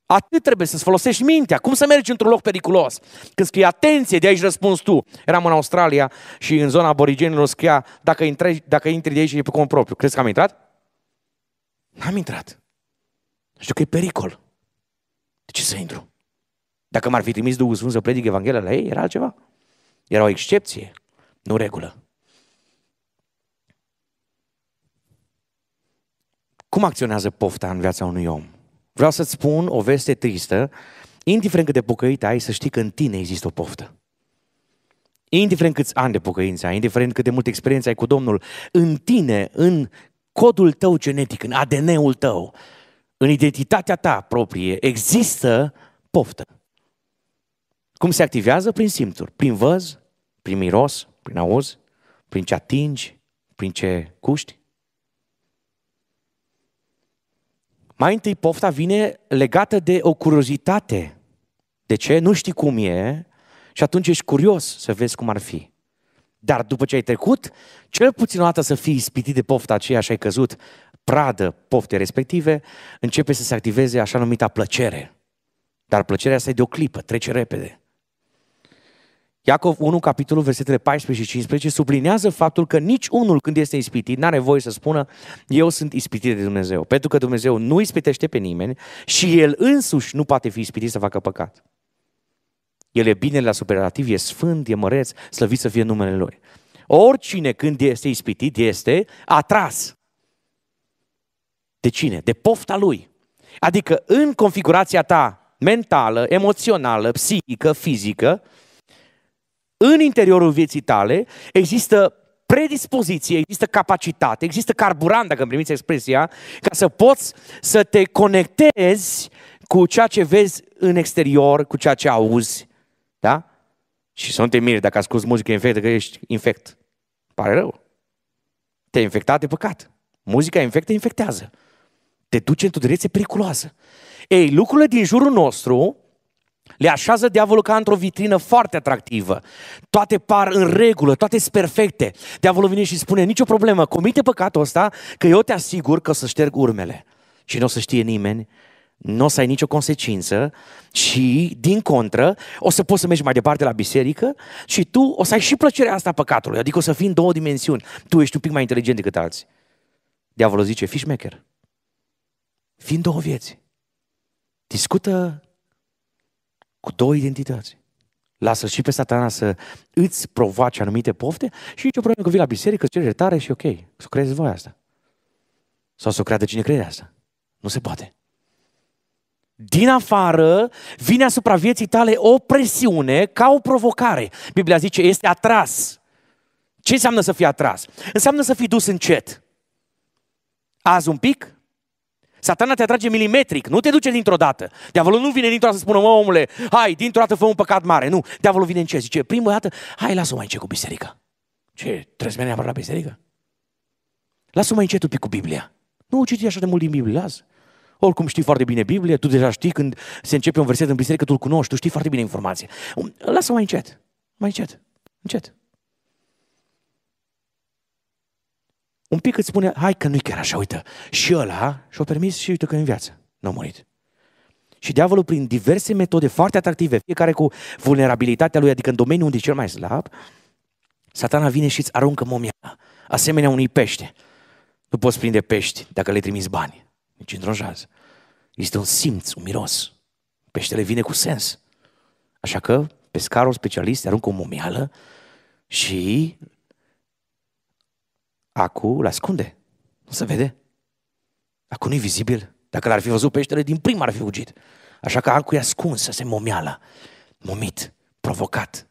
Atât trebuie să-ți folosești mintea. Cum să mergi într-un loc periculos? Când scrie atenție, de aici răspunzi tu. Eram în Australia și în zona aborigenilor scria dacă, intri, dacă intri de aici e pe cum propriu. Crezi că am intrat? N-am intrat. Știu că e pericol. De ce să intru? Dacă m-ar fi trimis Duhul Sfânt să predic Evanghelia la ei, era altceva. Era o excepție, nu regulă. Cum acționează pofta în viața unui om? Vreau să-ți spun o veste tristă, indiferent cât de pocăit ai, să știi că în tine există o poftă. Indiferent câți ani de pocăință ai, indiferent cât de multă experiență ai cu Domnul, în tine, în codul tău genetic, în ADN-ul tău, în identitatea ta proprie există poftă. Cum se activează? Prin simțuri, prin văz, prin miros, prin auz, prin ce atingi, prin ce cuști. Mai întâi pofta vine legată de o curiozitate. De ce? Nu știi cum e și atunci ești curios să vezi cum ar fi. Dar după ce ai trecut, cel puțin o dată să fii ispitit de pofta aceea și ai căzut pradă pofte respective, începe să se activeze așa numita plăcere. Dar plăcerea asta e de o clipă, trece repede. Iacov 1, capitolul versetele 14 și 15 sublinează faptul că nici unul când este ispitit n-are voie să spună eu sunt ispitit de Dumnezeu, pentru că Dumnezeu nu ispitește pe nimeni și El însuși nu poate fi ispitit să facă păcat. El e bine la superlativ, e sfânt, e măreț, slăvit să fie numele Lui. Oricine când este ispitit este atras. De cine? De pofta lui. Adică în configurația ta mentală, emoțională, psihică, fizică, în interiorul vieții tale există predispoziție, există capacitate, există carburant, dacă îmi primiți expresia, ca să poți să te conectezi cu ceea ce vezi în exterior, cu ceea ce auzi. Da? Și să nu te miri dacă asculti muzică infectă, că ești infect. Pare rău. Te-ai infectat de păcat. Muzica infectă, infectează te duce într-o direcție periculoasă. Ei, lucrurile din jurul nostru le așează diavolul ca într-o vitrină foarte atractivă. Toate par în regulă, toate sunt perfecte. Diavolul vine și spune, nicio problemă, comite păcatul ăsta că eu te asigur că o să șterg urmele. Și nu o să știe nimeni, nu o să ai nicio consecință și, din contră, o să poți să mergi mai departe la biserică și tu o să ai și plăcerea asta a păcatului, adică o să fii în două dimensiuni. Tu ești un pic mai inteligent decât alții. Diavolul zice, fii șmecher. Fiind două vieți, discută cu două identități. Lasă și pe satana să îți provoace anumite pofte și nicio problemă că vii la biserică, îți cere tare și ok, să crezi voi asta. Sau să o creadă cine crede asta. Nu se poate. Din afară vine asupra vieții tale o presiune ca o provocare. Biblia zice, este atras. Ce înseamnă să fii atras? Înseamnă să fii dus încet. Azi un pic, Satana te atrage milimetric, nu te duce dintr-o dată. Diavolul nu vine dintr-o dată să spună, mă omule, hai, dintr-o dată fă un păcat mare. Nu, diavolul vine în ce? Zice, prima dată, hai, lasă mai încet cu biserica. Ce, trebuie să neapărat la biserică? Lasă mai încet un pic cu Biblia. Nu citi așa de mult din Biblie, lasă. Oricum știi foarte bine Biblia, tu deja știi când se începe un verset în biserică, tu-l cunoști, tu știi foarte bine informația. Lasă mai încet, mai încet, încet. un pic îți spune, hai că nu-i chiar așa, uite. Și ăla și-o permis și uite că în viață nu a murit. Și diavolul prin diverse metode foarte atractive, fiecare cu vulnerabilitatea lui, adică în domeniul unde e cel mai slab, satana vine și îți aruncă momia, asemenea unui pește. Nu poți prinde pești dacă le trimiți bani, nici într-un jaz. Este un simț, un miros. Peștele vine cu sens. Așa că pescarul specialist aruncă o momială și Acu îl ascunde. Nu se vede. Acu nu e vizibil. Dacă l-ar fi văzut peștele, din prima ar fi fugit. Așa că Acu e ascuns, se momeală. Momit, provocat.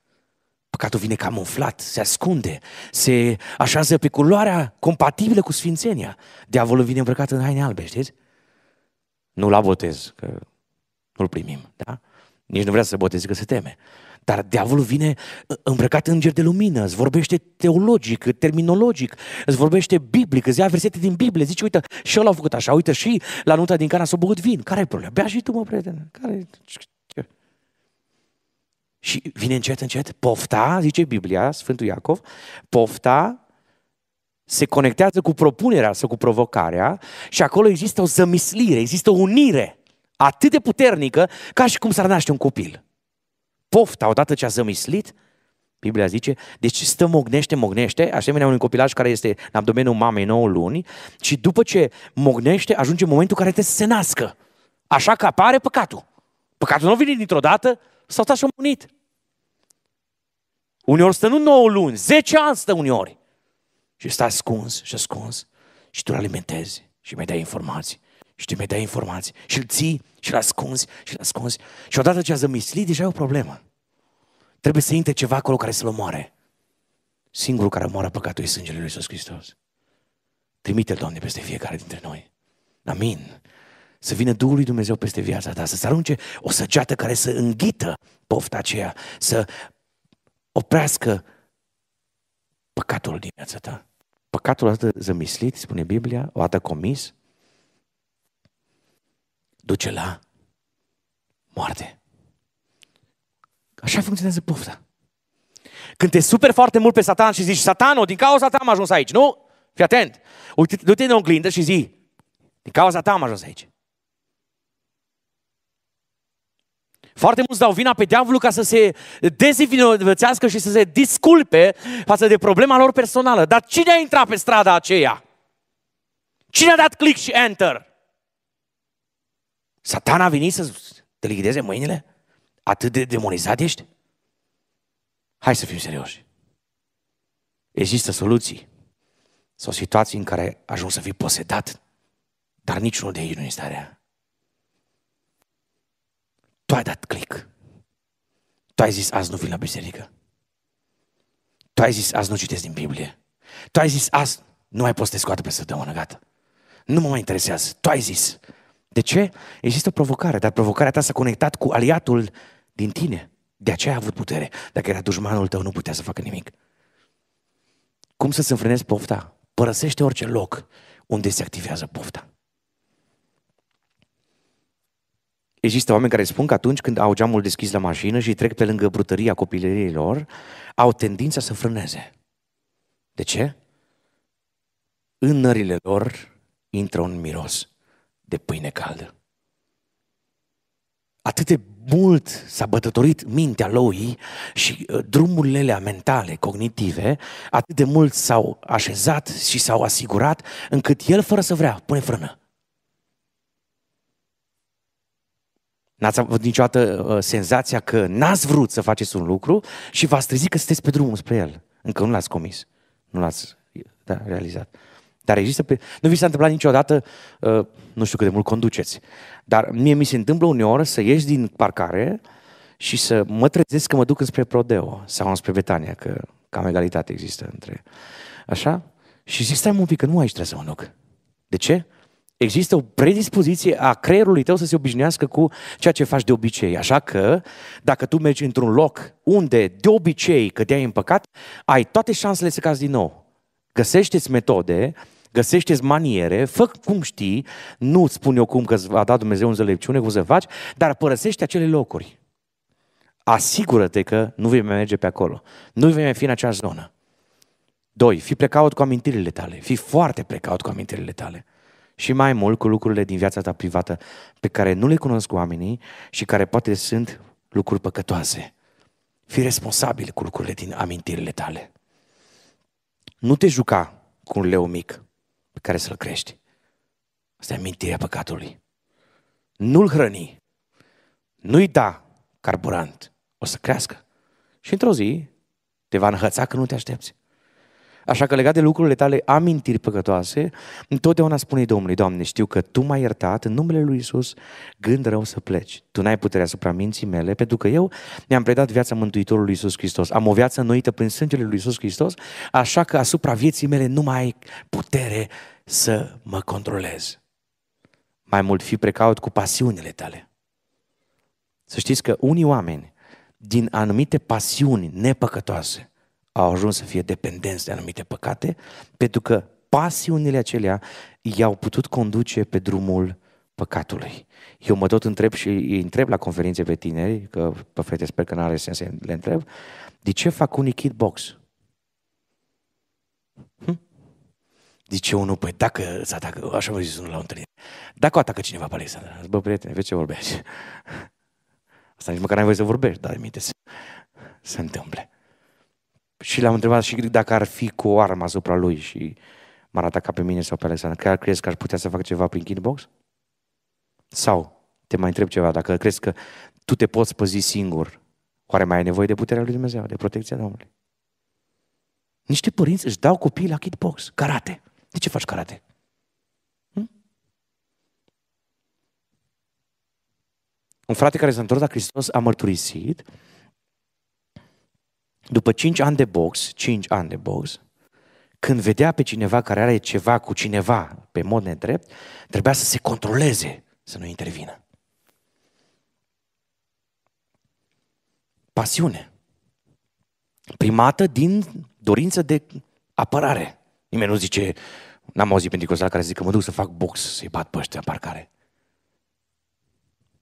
Păcatul vine cam umflat, se ascunde, se așează pe culoarea compatibilă cu sfințenia. Diavolul vine îmbrăcat în haine albe, știți? Nu la botez, că nu-l primim, da? Nici nu vrea să se boteze, că se teme. Dar diavolul vine îmbrăcat în înger de lumină, îți vorbește teologic, terminologic, îți vorbește biblic, îți ia versete din Biblie, zice, uite, și ăla a făcut așa, uite, și la nuta din Cana s-a băut vin. care e problema? Bea și tu, mă, prietene. care Și vine încet, încet, pofta, zice Biblia, Sfântul Iacov, pofta se conectează cu propunerea sau cu provocarea și acolo există o zămislire, există o unire atât de puternică ca și cum s-ar naște un copil pofta odată ce a zămislit, Biblia zice, deci stă mognește, mognește, asemenea unui copilaj care este în abdomenul mamei 9 luni și după ce mognește, ajunge momentul care trebuie să se nască. Așa că apare păcatul. Păcatul nu vine dintr-o dată, s-au stat și munit. Uneori stă nu 9 luni, 10 ani stă uneori. Și stă ascuns și ascuns. Și tu îl alimentezi și mai dai informații și tu mi dai informații și îl ții și îl ascunzi și îl ascunzi. Și odată ce a zămislit, deja e o problemă. Trebuie să intre ceva acolo care să-l omoare. Singurul care omoară păcatul e sângele lui Iisus Hristos. Trimite-L, Doamne, peste fiecare dintre noi. Amin. Să vină Duhul lui Dumnezeu peste viața ta, să-ți arunce o săgeată care să înghită pofta aceea, să oprească păcatul din viața ta. Păcatul atât zămislit, spune Biblia, o odată comis, duce la moarte. Așa funcționează pofta. Când te super foarte mult pe satan și zici, satano, din cauza ta am ajuns aici, nu? Fii atent. Uite, du-te în oglindă și zi, din cauza ta am ajuns aici. Foarte mulți dau vina pe diavolul ca să se dezinvinovățească și să se disculpe față de problema lor personală. Dar cine a intrat pe strada aceea? Cine a dat click și enter? Satan a venit să te lichideze mâinile? Atât de demonizat ești? Hai să fim serioși. Există soluții sau situații în care ajungi să fii posedat, dar niciunul de ei nu este starea. Tu ai dat click. Tu ai zis, azi nu vin la biserică. Tu ai zis, azi nu citesc din Biblie. Tu ai zis, azi nu mai să te scoate pe săptămână, gata. Nu mă mai interesează. Tu ai zis. De ce? Există o provocare, dar provocarea ta s-a conectat cu aliatul din tine. De aceea a avut putere. Dacă era dușmanul tău, nu putea să facă nimic. Cum să-ți înfrânezi pofta? Părăsește orice loc unde se activează pofta. Există oameni care spun că atunci când au geamul deschis la mașină și trec pe lângă brutăria copilăriei lor, au tendința să frâneze. De ce? În nările lor intră un miros de pâine caldă. Atât de mult s-a bătătorit mintea lui și uh, drumurile alea mentale, cognitive, atât de mult s-au așezat și s-au asigurat încât el, fără să vrea, pune frână. N-ați avut niciodată uh, senzația că n-ați vrut să faceți un lucru și v-ați trezit că sunteți pe drumul spre el. Încă nu l-ați comis, nu l-ați da, realizat. Dar există... Pe... Nu vi s-a întâmplat niciodată, uh, nu știu cât de mult conduceți, dar mie mi se întâmplă uneori să ieși din parcare și să mă trezesc că mă duc înspre Prodeo sau înspre Betania, că cam egalitate există între... Așa? Și zic, stai un pic, că nu aici trebuie să mă duc. De ce? Există o predispoziție a creierului tău să se obișnuiască cu ceea ce faci de obicei. Așa că, dacă tu mergi într-un loc unde de obicei te-ai împăcat, ai toate șansele să cazi din nou. Găsește-ți metode Găsește-ți maniere, fă cum știi, nu spun eu cum că a dat Dumnezeu zălepciune, cum să faci, dar părăsește acele locuri. Asigură-te că nu vei mai merge pe acolo. Nu vei mai fi în acea zonă. Doi, fii precaut cu amintirile tale. Fii foarte precaut cu amintirile tale. Și mai mult cu lucrurile din viața ta privată pe care nu le cunosc oamenii și care poate sunt lucruri păcătoase. Fii responsabil cu lucrurile din amintirile tale. Nu te juca cu un leu mic care să-l crești. Asta e mintirea păcatului. Nu-l hrăni, nu-i da carburant, o să crească. Și într-o zi te va înhăța că nu te aștepți. Așa că legat de lucrurile tale amintiri păcătoase, întotdeauna spune Domnului, Doamne, știu că Tu m-ai iertat, în numele Lui Isus, gând rău să pleci. Tu n-ai puterea asupra minții mele, pentru că eu mi-am predat viața Mântuitorului Isus Hristos. Am o viață noită prin sângele Lui Isus Hristos, așa că asupra vieții mele nu mai ai putere să mă controlez. Mai mult fi precaut cu pasiunile tale. Să știți că unii oameni din anumite pasiuni nepăcătoase au ajuns să fie dependenți de anumite păcate pentru că pasiunile acelea i-au putut conduce pe drumul păcatului. Eu mă tot întreb și îi întreb la conferințe pe tineri, că pe fete sper că nu are sens să le întreb, de ce fac unii kickbox? Zice unul, păi dacă îți atacă, așa vă zis unul la o întâlnire, dacă o atacă cineva pe Alexandra, bă, prietene, vezi ce vorbești? Asta nici măcar n-ai voie să vorbești, dar minte se, se întâmple. Și l-am întrebat și dacă ar fi cu o armă asupra lui și m-ar ataca pe mine sau pe Alexandra, că crezi că aș putea să fac ceva prin kickbox? Sau, te mai întreb ceva, dacă crezi că tu te poți păzi singur, oare mai ai nevoie de puterea lui Dumnezeu, de protecția Domnului? Niște părinți își dau copiii la kickbox, karate. De ce faci karate? Hm? Un frate care s-a întors la Hristos a mărturisit după 5 ani de box, 5 ani de box, când vedea pe cineva care are ceva cu cineva pe mod nedrept, trebuia să se controleze, să nu intervină. Pasiune. Primată din dorință de apărare. Nimeni nu zice, N-am auzit pentecostal care zic că mă duc să fac box, să-i bat pe ăștia în parcare.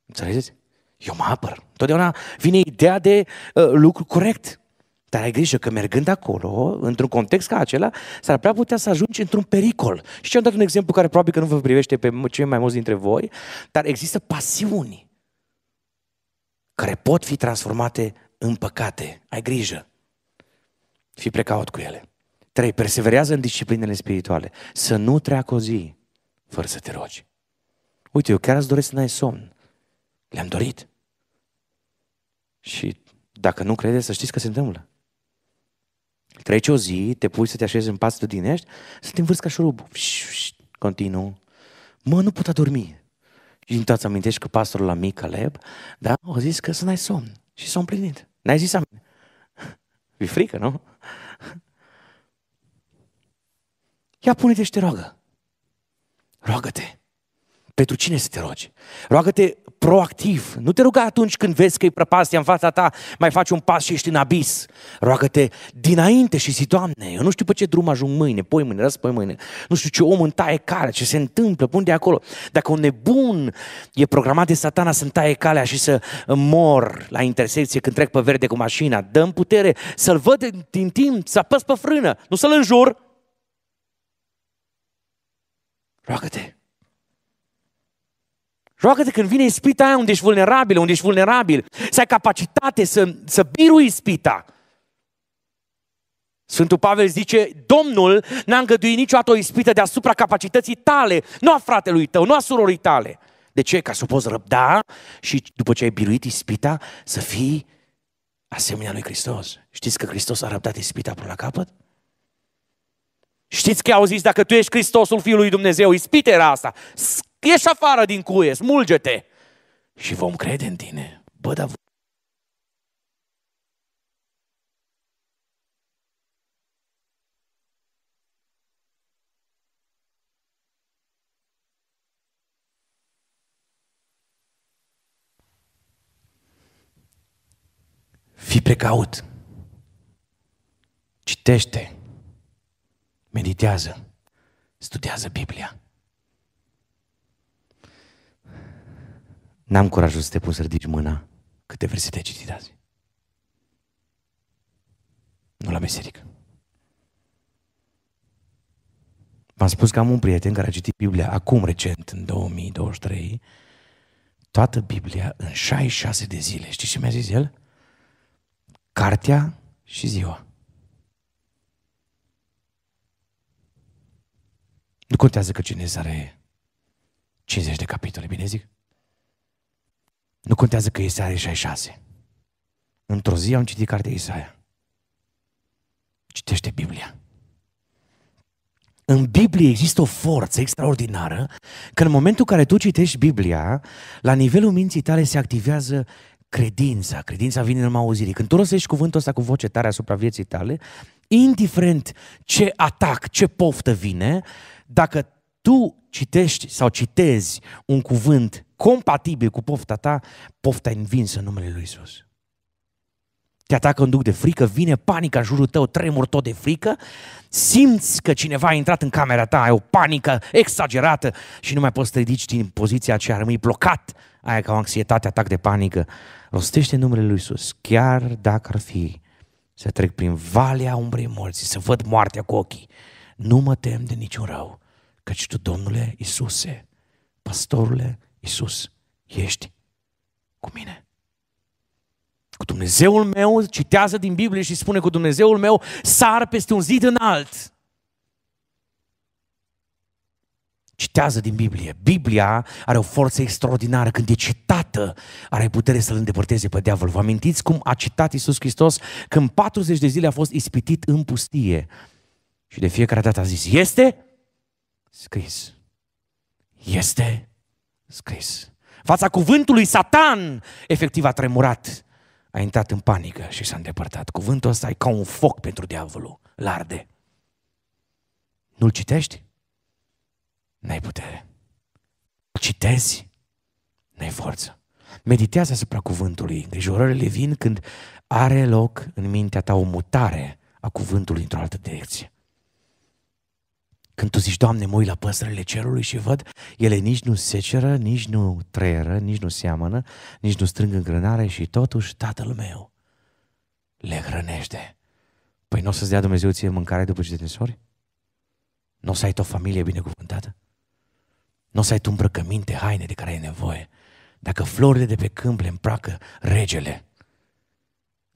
Înțelegeți? Eu mă apăr. Totdeauna vine ideea de uh, lucru corect. Dar ai grijă că mergând acolo, într-un context ca acela, s-ar prea putea să ajungi într-un pericol. Și ce am dat un exemplu care probabil că nu vă privește pe cei mai mulți dintre voi, dar există pasiuni care pot fi transformate în păcate. Ai grijă. Fii precaut cu ele. 3. Perseverează în disciplinele spirituale. Să nu treacă o zi fără să te rogi. Uite, eu chiar îți doresc să n-ai somn. Le-am dorit. Și dacă nu credeți, să știți că se întâmplă. Treci o zi, te pui să te așezi în pat, să dinești, să te învârți ca șurub. Continu. Mă, nu pot adormi. Și tot îți amintești că pastorul la mic, Caleb, da, a zis că să n-ai somn. Și s-a împlinit. N-ai zis amin. E frică, nu? Ia pune-te și te roagă. Roagă-te. Pentru cine să te rogi? Roagă-te proactiv. Nu te ruga atunci când vezi că e prăpastia în fața ta, mai faci un pas și ești în abis. Roagă-te dinainte și zi, Doamne, eu nu știu pe ce drum ajung mâine, poi mâine, răspoi mâine. Nu știu ce om în taie care, ce se întâmplă, pun de acolo. Dacă un nebun e programat de satana să-mi taie calea și să mor la intersecție când trec pe verde cu mașina, dăm putere să-l văd din timp, să apăs pe frână, nu să-l înjur, Roagă-te! Roagă-te când vine ispita aia unde ești vulnerabil, unde ești vulnerabil, să ai capacitate să, să birui ispita. Sfântul Pavel zice, Domnul n-a îngăduit niciodată o ispită deasupra capacității tale, nu a fratelui tău, nu a surorii tale. De ce? Ca să poți răbda și după ce ai biruit ispita, să fii asemenea lui Hristos. Știți că Hristos a răbdat ispita până la capăt? Știți că au zis, dacă tu ești Hristosul Fiului lui Dumnezeu, ispite era asta. Ieși afară din cuie, smulge-te. Și vom crede în tine. Bă, dar Fii precaut. Citește meditează, studiază Biblia. N-am curajul să te pun să ridici mâna câte versete ai citit azi. Nu la biserică. V-am spus că am un prieten care a citit Biblia acum recent, în 2023, toată Biblia în 66 de zile. Știi ce mi-a zis el? Cartea și ziua. Nu contează că cine are 50 de capitole, bine zic? Nu contează că Isaia are 66. Într-o zi am citit cartea Isaia. Citește Biblia. În Biblie există o forță extraordinară că în momentul în care tu citești Biblia, la nivelul minții tale se activează credința. Credința vine în urma auzirii. Când tu rostești cuvântul ăsta cu voce tare asupra vieții tale, indiferent ce atac, ce poftă vine, dacă tu citești sau citezi un cuvânt compatibil cu pofta ta, pofta e învinsă în numele Lui Isus. Te atacă un duc de frică, vine panica în jurul tău, tremur tot de frică, simți că cineva a intrat în camera ta, ai o panică exagerată și nu mai poți să te ridici din poziția aceea, rămâi blocat, aia ca o anxietate, atac de panică. Rostește numele Lui Isus, chiar dacă ar fi să trec prin valea umbrei morții, să văd moartea cu ochii. Nu mă tem de niciun rău, căci tu, Domnule Isuse, pastorule Isus, ești cu mine. Cu Dumnezeul meu, citează din Biblie și spune cu Dumnezeul meu, sar peste un zid înalt Citează din Biblie. Biblia are o forță extraordinară. Când e citată, are putere să-l îndepărteze pe diavol. Vă amintiți cum a citat Isus Hristos când 40 de zile a fost ispitit în pustie? Și de fiecare dată a zis, este scris. Este scris. Fața cuvântului Satan, efectiv a tremurat, a intrat în panică și s-a îndepărtat. Cuvântul ăsta e ca un foc pentru diavolul, larde. Nu-l citești? n-ai putere. Citezi, n-ai forță. Meditează asupra cuvântului. Îngrijorările vin când are loc în mintea ta o mutare a cuvântului într-o altă direcție. Când tu zici, Doamne, mă uit la păsările cerului și văd, ele nici nu seceră, nici nu trăieră, nici nu seamănă, nici nu strâng în grânare și totuși Tatăl meu le hrănește. Păi nu o să-ți dea Dumnezeu ție mâncare după ce te Nu o să ai o familie binecuvântată? Nu o să ai tu îmbrăcăminte, haine de care ai nevoie. Dacă florile de pe câmp le împracă regele,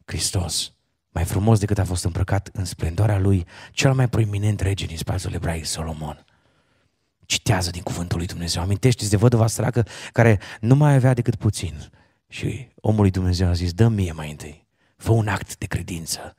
Hristos, mai frumos decât a fost îmbrăcat în splendoarea lui, cel mai proeminent rege din spațiul ebraic, Solomon. Citează din cuvântul lui Dumnezeu. Amintește-ți de văduva săracă care nu mai avea decât puțin. Și omul lui Dumnezeu a zis, dă mie mai întâi, fă un act de credință.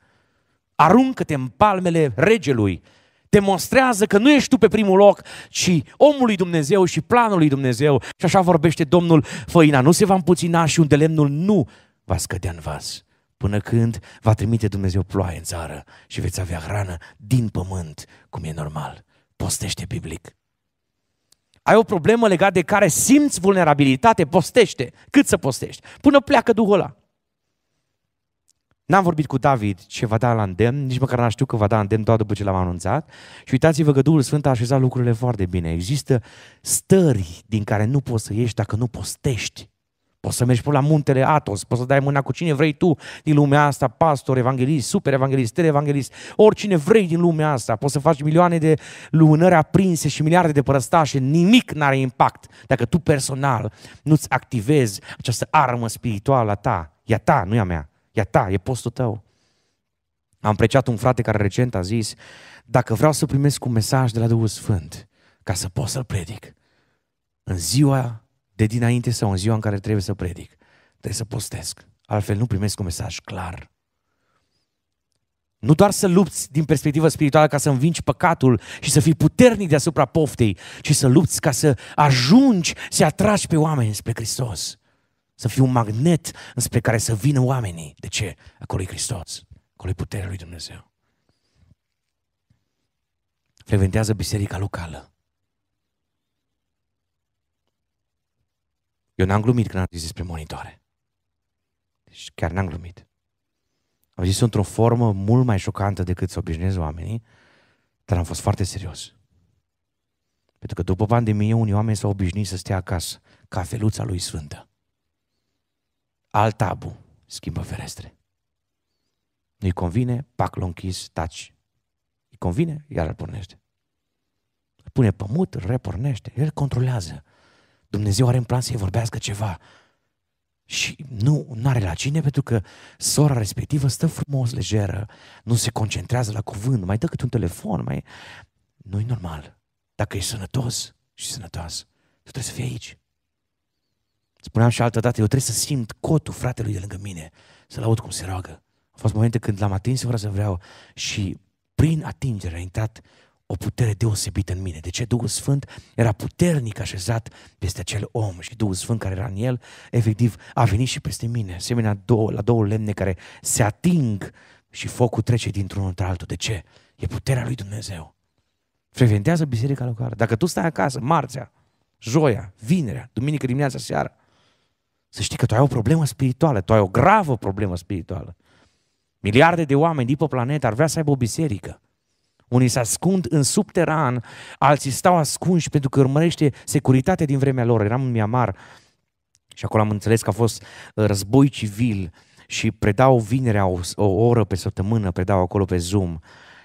Aruncă-te în palmele regelui demonstrează că nu ești tu pe primul loc, ci omul lui Dumnezeu și planul lui Dumnezeu. Și așa vorbește Domnul Făina, nu se va împuțina și unde lemnul nu va scădea în vas, până când va trimite Dumnezeu ploaie în țară și veți avea hrană din pământ, cum e normal. Postește biblic. Ai o problemă legată de care simți vulnerabilitate, postește. Cât să postești? Până pleacă Duhul ăla. N-am vorbit cu David ce va da la îndemn, nici măcar n-am știut că va da îndemn doar după ce l-am anunțat. Și uitați-vă că Duhul Sfânt a așezat lucrurile foarte bine. Există stări din care nu poți să ieși dacă nu postești. Poți să mergi până la muntele Atos, poți să dai mâna cu cine vrei tu din lumea asta, pastor, evanghelist, super evanghelist, evanghelist, oricine vrei din lumea asta. Poți să faci milioane de lumânări aprinse și miliarde de părăstașe, nimic n-are impact dacă tu personal nu-ți activezi această armă spirituală a ta, e a ta, nu e a mea. E a ta, e postul tău. Am apreciat un frate care recent a zis, dacă vreau să primesc un mesaj de la Duhul Sfânt, ca să pot să-l predic, în ziua de dinainte sau în ziua în care trebuie să predic, trebuie să postesc. Altfel nu primesc un mesaj clar. Nu doar să lupți din perspectivă spirituală ca să învingi păcatul și să fii puternic deasupra poftei, ci să lupți ca să ajungi, să atragi pe oameni spre Hristos să fii un magnet înspre care să vină oamenii. De ce? Acolo e Hristos, acolo e puterea lui Dumnezeu. Frecventează biserica locală. Eu n-am glumit când am zis despre monitoare. Deci chiar n-am glumit. Am zis într-o formă mult mai șocantă decât să obișnuiesc oamenii, dar am fost foarte serios. Pentru că după pandemie, unii oameni s-au obișnuit să stea acasă, ca feluța lui sfântă. Alt tabu, schimbă ferestre. Nu-i convine, pac l închis, taci. Îi convine, iar îl pornește. Pune pământ, îl repornește, el controlează. Dumnezeu are în plan să-i vorbească ceva. Și nu are la cine pentru că sora respectivă stă frumos lejeră, nu se concentrează la cuvânt, mai dă câte un telefon, mai... nu e normal. Dacă e sănătos și sănătoasă, tu trebuie să fii aici. Spuneam și altă dată, eu trebuie să simt cotul fratelui de lângă mine, să-l aud cum se roagă. Au fost momente când l-am atins fără să vreau și prin atingere a intrat o putere deosebită în mine. De ce? Duhul Sfânt era puternic așezat peste acel om și Duhul Sfânt care era în el, efectiv, a venit și peste mine, asemenea două, la două lemne care se ating și focul trece dintr-unul într-altul. De ce? E puterea lui Dumnezeu. Frecventează biserica locală. Dacă tu stai acasă, marțea, joia, vinerea, duminică dimineața, seara, să știi că tu ai o problemă spirituală, tu ai o gravă problemă spirituală. Miliarde de oameni din pe planetă ar vrea să aibă o biserică. Unii se ascund în subteran, alții stau ascunși pentru că urmărește securitatea din vremea lor. Eram în Myanmar și acolo am înțeles că a fost uh, război civil și predau vinerea o, o oră pe săptămână, predau acolo pe Zoom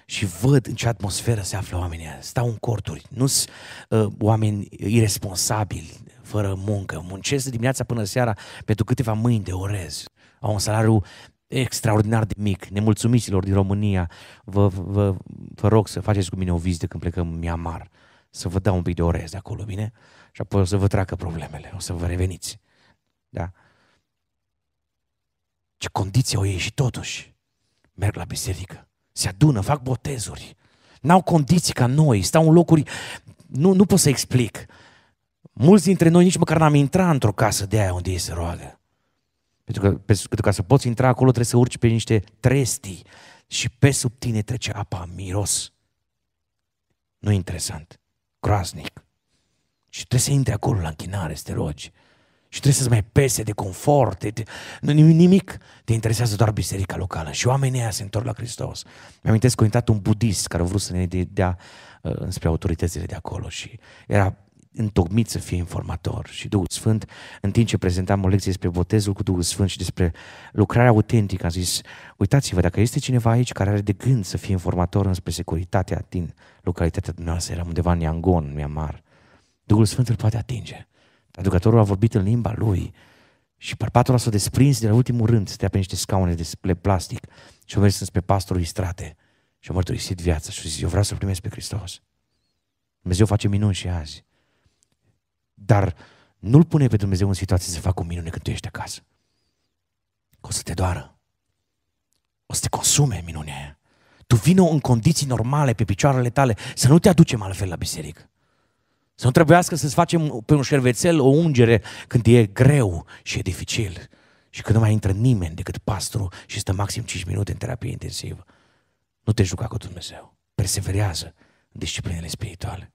și văd în ce atmosferă se află oamenii. Stau în corturi, nu sunt uh, oameni irresponsabili, fără muncă. Muncesc dimineața până seara pentru câteva mâini de orez. Au un salariu extraordinar de mic. Nemulțumiților din România, vă, vă, vă rog să faceți cu mine o vizită când plecăm în Myanmar. Să vă dau un pic de orez de acolo, bine? Și apoi o să vă treacă problemele, o să vă reveniți. Da? Ce condiții au ei și totuși merg la biserică, se adună, fac botezuri, n-au condiții ca noi, stau în locuri, nu, nu pot să explic. Mulți dintre noi nici măcar n-am intrat într-o casă de aia unde ei se roagă. Pentru că, pentru ca să poți intra acolo trebuie să urci pe niște trestii și pe sub tine trece apa miros. nu interesant, groaznic. Și trebuie să intri acolo la închinare, să te rogi. Și trebuie să-ți mai pese de confort, de, de, nimic. Te interesează doar biserica locală. Și oamenii aia se întorc la Hristos. Mi-am amintesc că a intrat un budist care a vrut să ne dea uh, înspre autoritățile de acolo și era întocmit să fie informator și Duhul Sfânt, în timp ce prezentam o lecție despre botezul cu Duhul Sfânt și despre lucrarea autentică, am zis, uitați-vă, dacă este cineva aici care are de gând să fie informator înspre securitatea din localitatea dumneavoastră, eram undeva în Yangon, în Myanmar, Duhul Sfânt îl poate atinge. Traducătorul a vorbit în limba lui și bărbatul a s-a desprins de la ultimul rând, stătea pe niște scaune de plastic și a mers înspre pastorul Istrate și a mărturisit viața și a zis, eu vreau să-L primesc pe Hristos. Dumnezeu face minuni și azi. Dar nu-L pune pe Dumnezeu în situație să facă o minune când tu ești acasă. Că o să te doară. O să te consume minunea aia. Tu vină în condiții normale, pe picioarele tale, să nu te aducem altfel la biserică. Să nu trebuiască să-ți facem pe un șervețel o ungere când e greu și e dificil. Și când nu mai intră nimeni decât pastru și stă maxim 5 minute în terapie intensivă. Nu te juca cu Dumnezeu. Perseverează în disciplinele spirituale.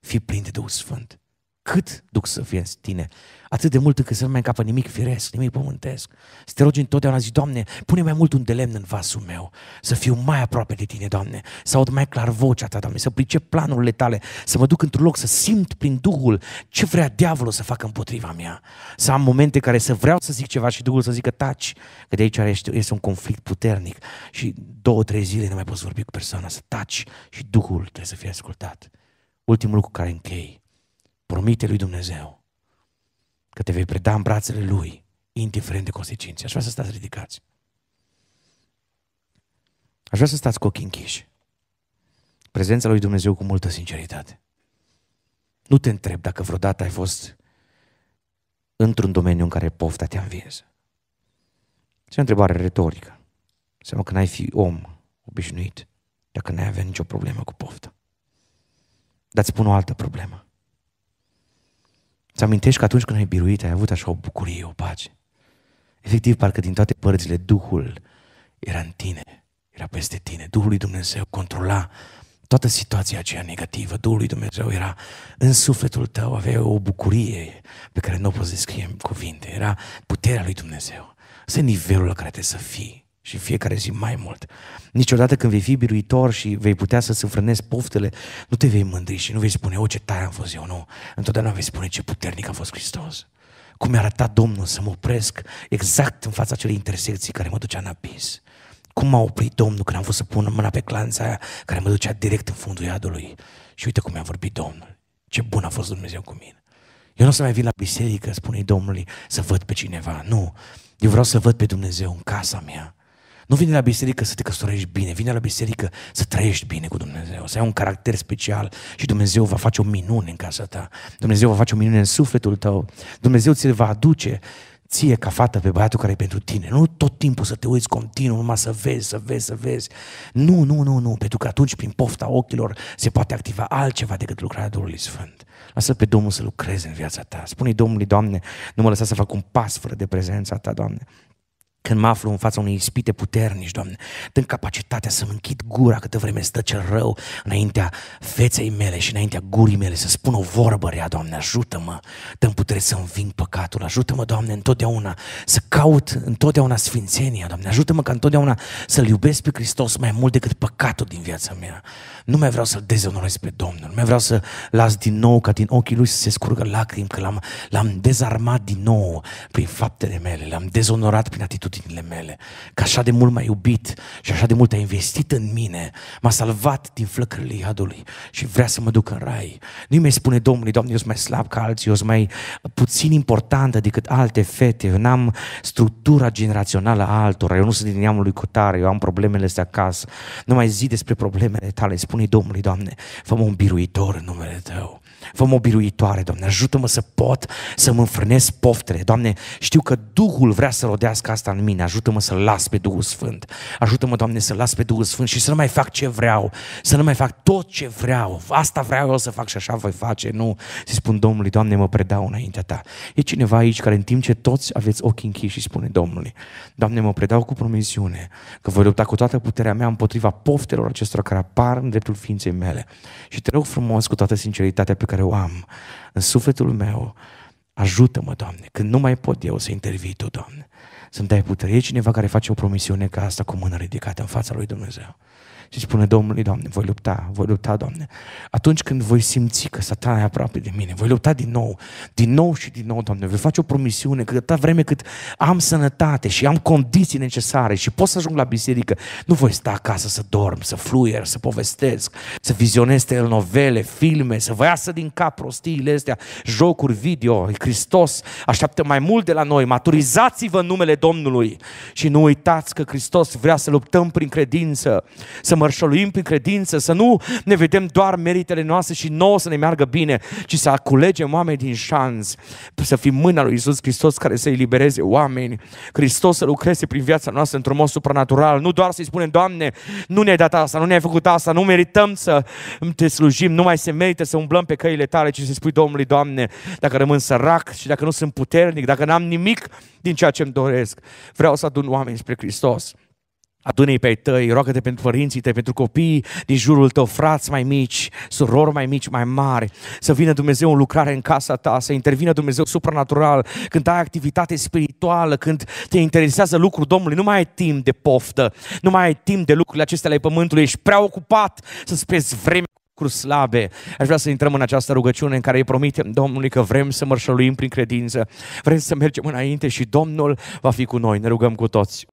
Fii plin de Duhul Sfânt cât duc să fie în tine. Atât de mult încât să nu mai încapă nimic firesc, nimic pământesc. Să te rogi întotdeauna, zi, Doamne, pune mai mult un de lemn în vasul meu, să fiu mai aproape de Tine, Doamne, să aud mai clar vocea Ta, Doamne, să pricep planurile Tale, să mă duc într-un loc, să simt prin Duhul ce vrea diavolul să facă împotriva mea. Să am momente care să vreau să zic ceva și Duhul să zică taci, că de aici este un conflict puternic și două, trei zile nu mai poți vorbi cu persoana, să taci și Duhul trebuie să fie ascultat. Ultimul lucru care închei Promite lui Dumnezeu că te vei preda în brațele Lui, indiferent de consecințe. Aș vrea să stați ridicați. Aș vrea să stați cu ochii închiși. Prezența lui Dumnezeu cu multă sinceritate. Nu te întreb dacă vreodată ai fost într-un domeniu în care pofta te-a învins. Este o întrebare retorică. Înseamnă că n-ai fi om obișnuit dacă n-ai avea nicio problemă cu pofta. Dar îți pun o altă problemă. Îți amintești că atunci când ai biruit, ai avut așa o bucurie, o pace. Efectiv, parcă din toate părțile, Duhul era în tine, era peste tine. Duhul lui Dumnezeu controla toată situația aceea negativă. Duhul lui Dumnezeu era în sufletul tău, avea o bucurie pe care nu o poți descrie în cuvinte. Era puterea lui Dumnezeu. Să nivelul la care trebuie să fii și fiecare zi mai mult. Niciodată când vei fi biruitor și vei putea să-ți înfrânezi poftele, nu te vei mândri și nu vei spune, o, ce tare am fost eu, nu. Întotdeauna vei spune, ce puternic a fost Hristos. Cum mi-a arătat Domnul să mă opresc exact în fața acelei intersecții care mă ducea în abis. Cum m-a oprit Domnul când am fost să pun mâna pe clanța aia care mă ducea direct în fundul iadului. Și uite cum mi-a vorbit Domnul. Ce bun a fost Dumnezeu cu mine. Eu nu o să mai vin la biserică, spune Domnului, să văd pe cineva. Nu, eu vreau să văd pe Dumnezeu în casa mea nu vine la biserică să te căsătorești bine, vine la biserică să trăiești bine cu Dumnezeu, să ai un caracter special și Dumnezeu va face o minune în casa ta. Dumnezeu va face o minune în sufletul tău. Dumnezeu ți-l va aduce ție ca fată pe băiatul care e pentru tine. Nu tot timpul să te uiți continuu, numai să vezi, să vezi, să vezi. Nu, nu, nu, nu, pentru că atunci prin pofta ochilor se poate activa altceva decât lucrarea Duhului Sfânt. Lasă pe Domnul să lucreze în viața ta. Spune-i Domnului, Doamne, nu mă lăsa să fac un pas fără de prezența ta, Doamne când mă aflu în fața unei ispite puternici, Doamne. dă capacitatea să-mi închid gura câtă vreme stă cel rău înaintea feței mele și înaintea gurii mele să spun o vorbă rea, Doamne, ajută-mă, dă putere să înving păcatul, ajută-mă, Doamne, întotdeauna să caut întotdeauna sfințenia, Doamne, ajută-mă ca întotdeauna să-L iubesc pe Hristos mai mult decât păcatul din viața mea. Nu mai vreau să-L dezonorez pe Domnul, nu mai vreau să las din nou ca din ochii Lui să se scurgă lacrimi, că l-am, l-am dezarmat din nou prin faptele mele, l-am dezonorat prin atitudine atitudinile mele, că așa de mult m-ai iubit și așa de mult ai investit în mine, m-a salvat din flăcările iadului și vrea să mă duc în rai. Nu i mai spune Domnului, Doamne, eu sunt mai slab ca alții, eu sunt mai puțin importantă decât alte fete, eu n-am structura generațională a altora, eu nu sunt din neamul lui Cotare, eu am problemele astea acasă. Nu mai zi despre problemele tale, spune Domnului, Doamne, fă-mă un biruitor în numele Tău. Fă-mă o Doamne, ajută-mă să pot să mă înfrânesc poftele. Doamne, știu că Duhul vrea să rodească asta în mine, ajută-mă să las pe Duhul Sfânt. Ajută-mă, Doamne, să las pe Duhul Sfânt și să nu mai fac ce vreau, să nu mai fac tot ce vreau. Asta vreau eu să fac și așa voi face, nu. Să spun Domnului, Doamne, mă predau înaintea Ta. E cineva aici care în timp ce toți aveți ochii închiși și spune Domnului, Doamne, mă predau cu promisiune că voi lupta cu toată puterea mea împotriva poftelor acestora care apar în dreptul ființei mele. Și te rog frumos, cu toată sinceritatea pe care o am în sufletul meu, ajută-mă, Doamne, când nu mai pot eu să intervii Tu, Doamne să-mi dai putere. E cineva care face o promisiune ca asta cu mână ridicată în fața lui Dumnezeu. Și spune Domnului, Doamne, voi lupta, voi lupta, Doamne. Atunci când voi simți că satana e aproape de mine, voi lupta din nou, din nou și din nou, Doamne, voi face o promisiune că atâta vreme cât am sănătate și am condiții necesare și pot să ajung la biserică, nu voi sta acasă să dorm, să fluier, să povestesc, să vizionez telenovele, filme, să vă iasă din cap prostiile astea, jocuri video, Hristos așteaptă mai mult de la noi, maturizați-vă în numele Domnului și nu uitați că Hristos vrea să luptăm prin credință, să mărșăluim prin credință, să nu ne vedem doar meritele noastre și nouă să ne meargă bine, ci să aculegem oameni din șans, să fim mâna lui Isus Hristos care să elibereze oameni, Hristos să lucreze prin viața noastră într-un mod supranatural, nu doar să-i spunem, Doamne, nu ne-ai dat asta, nu ne-ai făcut asta, nu merităm să te slujim, nu mai se merită să umblăm pe căile tale, ci să spui Domnului, Doamne, dacă rămân sărac și dacă nu sunt puternic, dacă n-am nimic din ceea ce îmi doresc, vreau să adun oameni spre Hristos. Adunei pe ai tăi, roagă-te pentru părinții tăi, pentru copiii din jurul tău, frați mai mici, surori mai mici, mai mari. Să vină Dumnezeu în lucrare în casa ta, să intervină Dumnezeu supranatural. Când ai activitate spirituală, când te interesează lucrul Domnului, nu mai ai timp de poftă, nu mai ai timp de lucrurile acestea ale pământului, ești prea ocupat să-ți pierzi vreme lucruri slabe. Aș vrea să intrăm în această rugăciune în care îi promitem Domnului că vrem să mărșăluim prin credință, vrem să mergem înainte și Domnul va fi cu noi. Ne rugăm cu toți.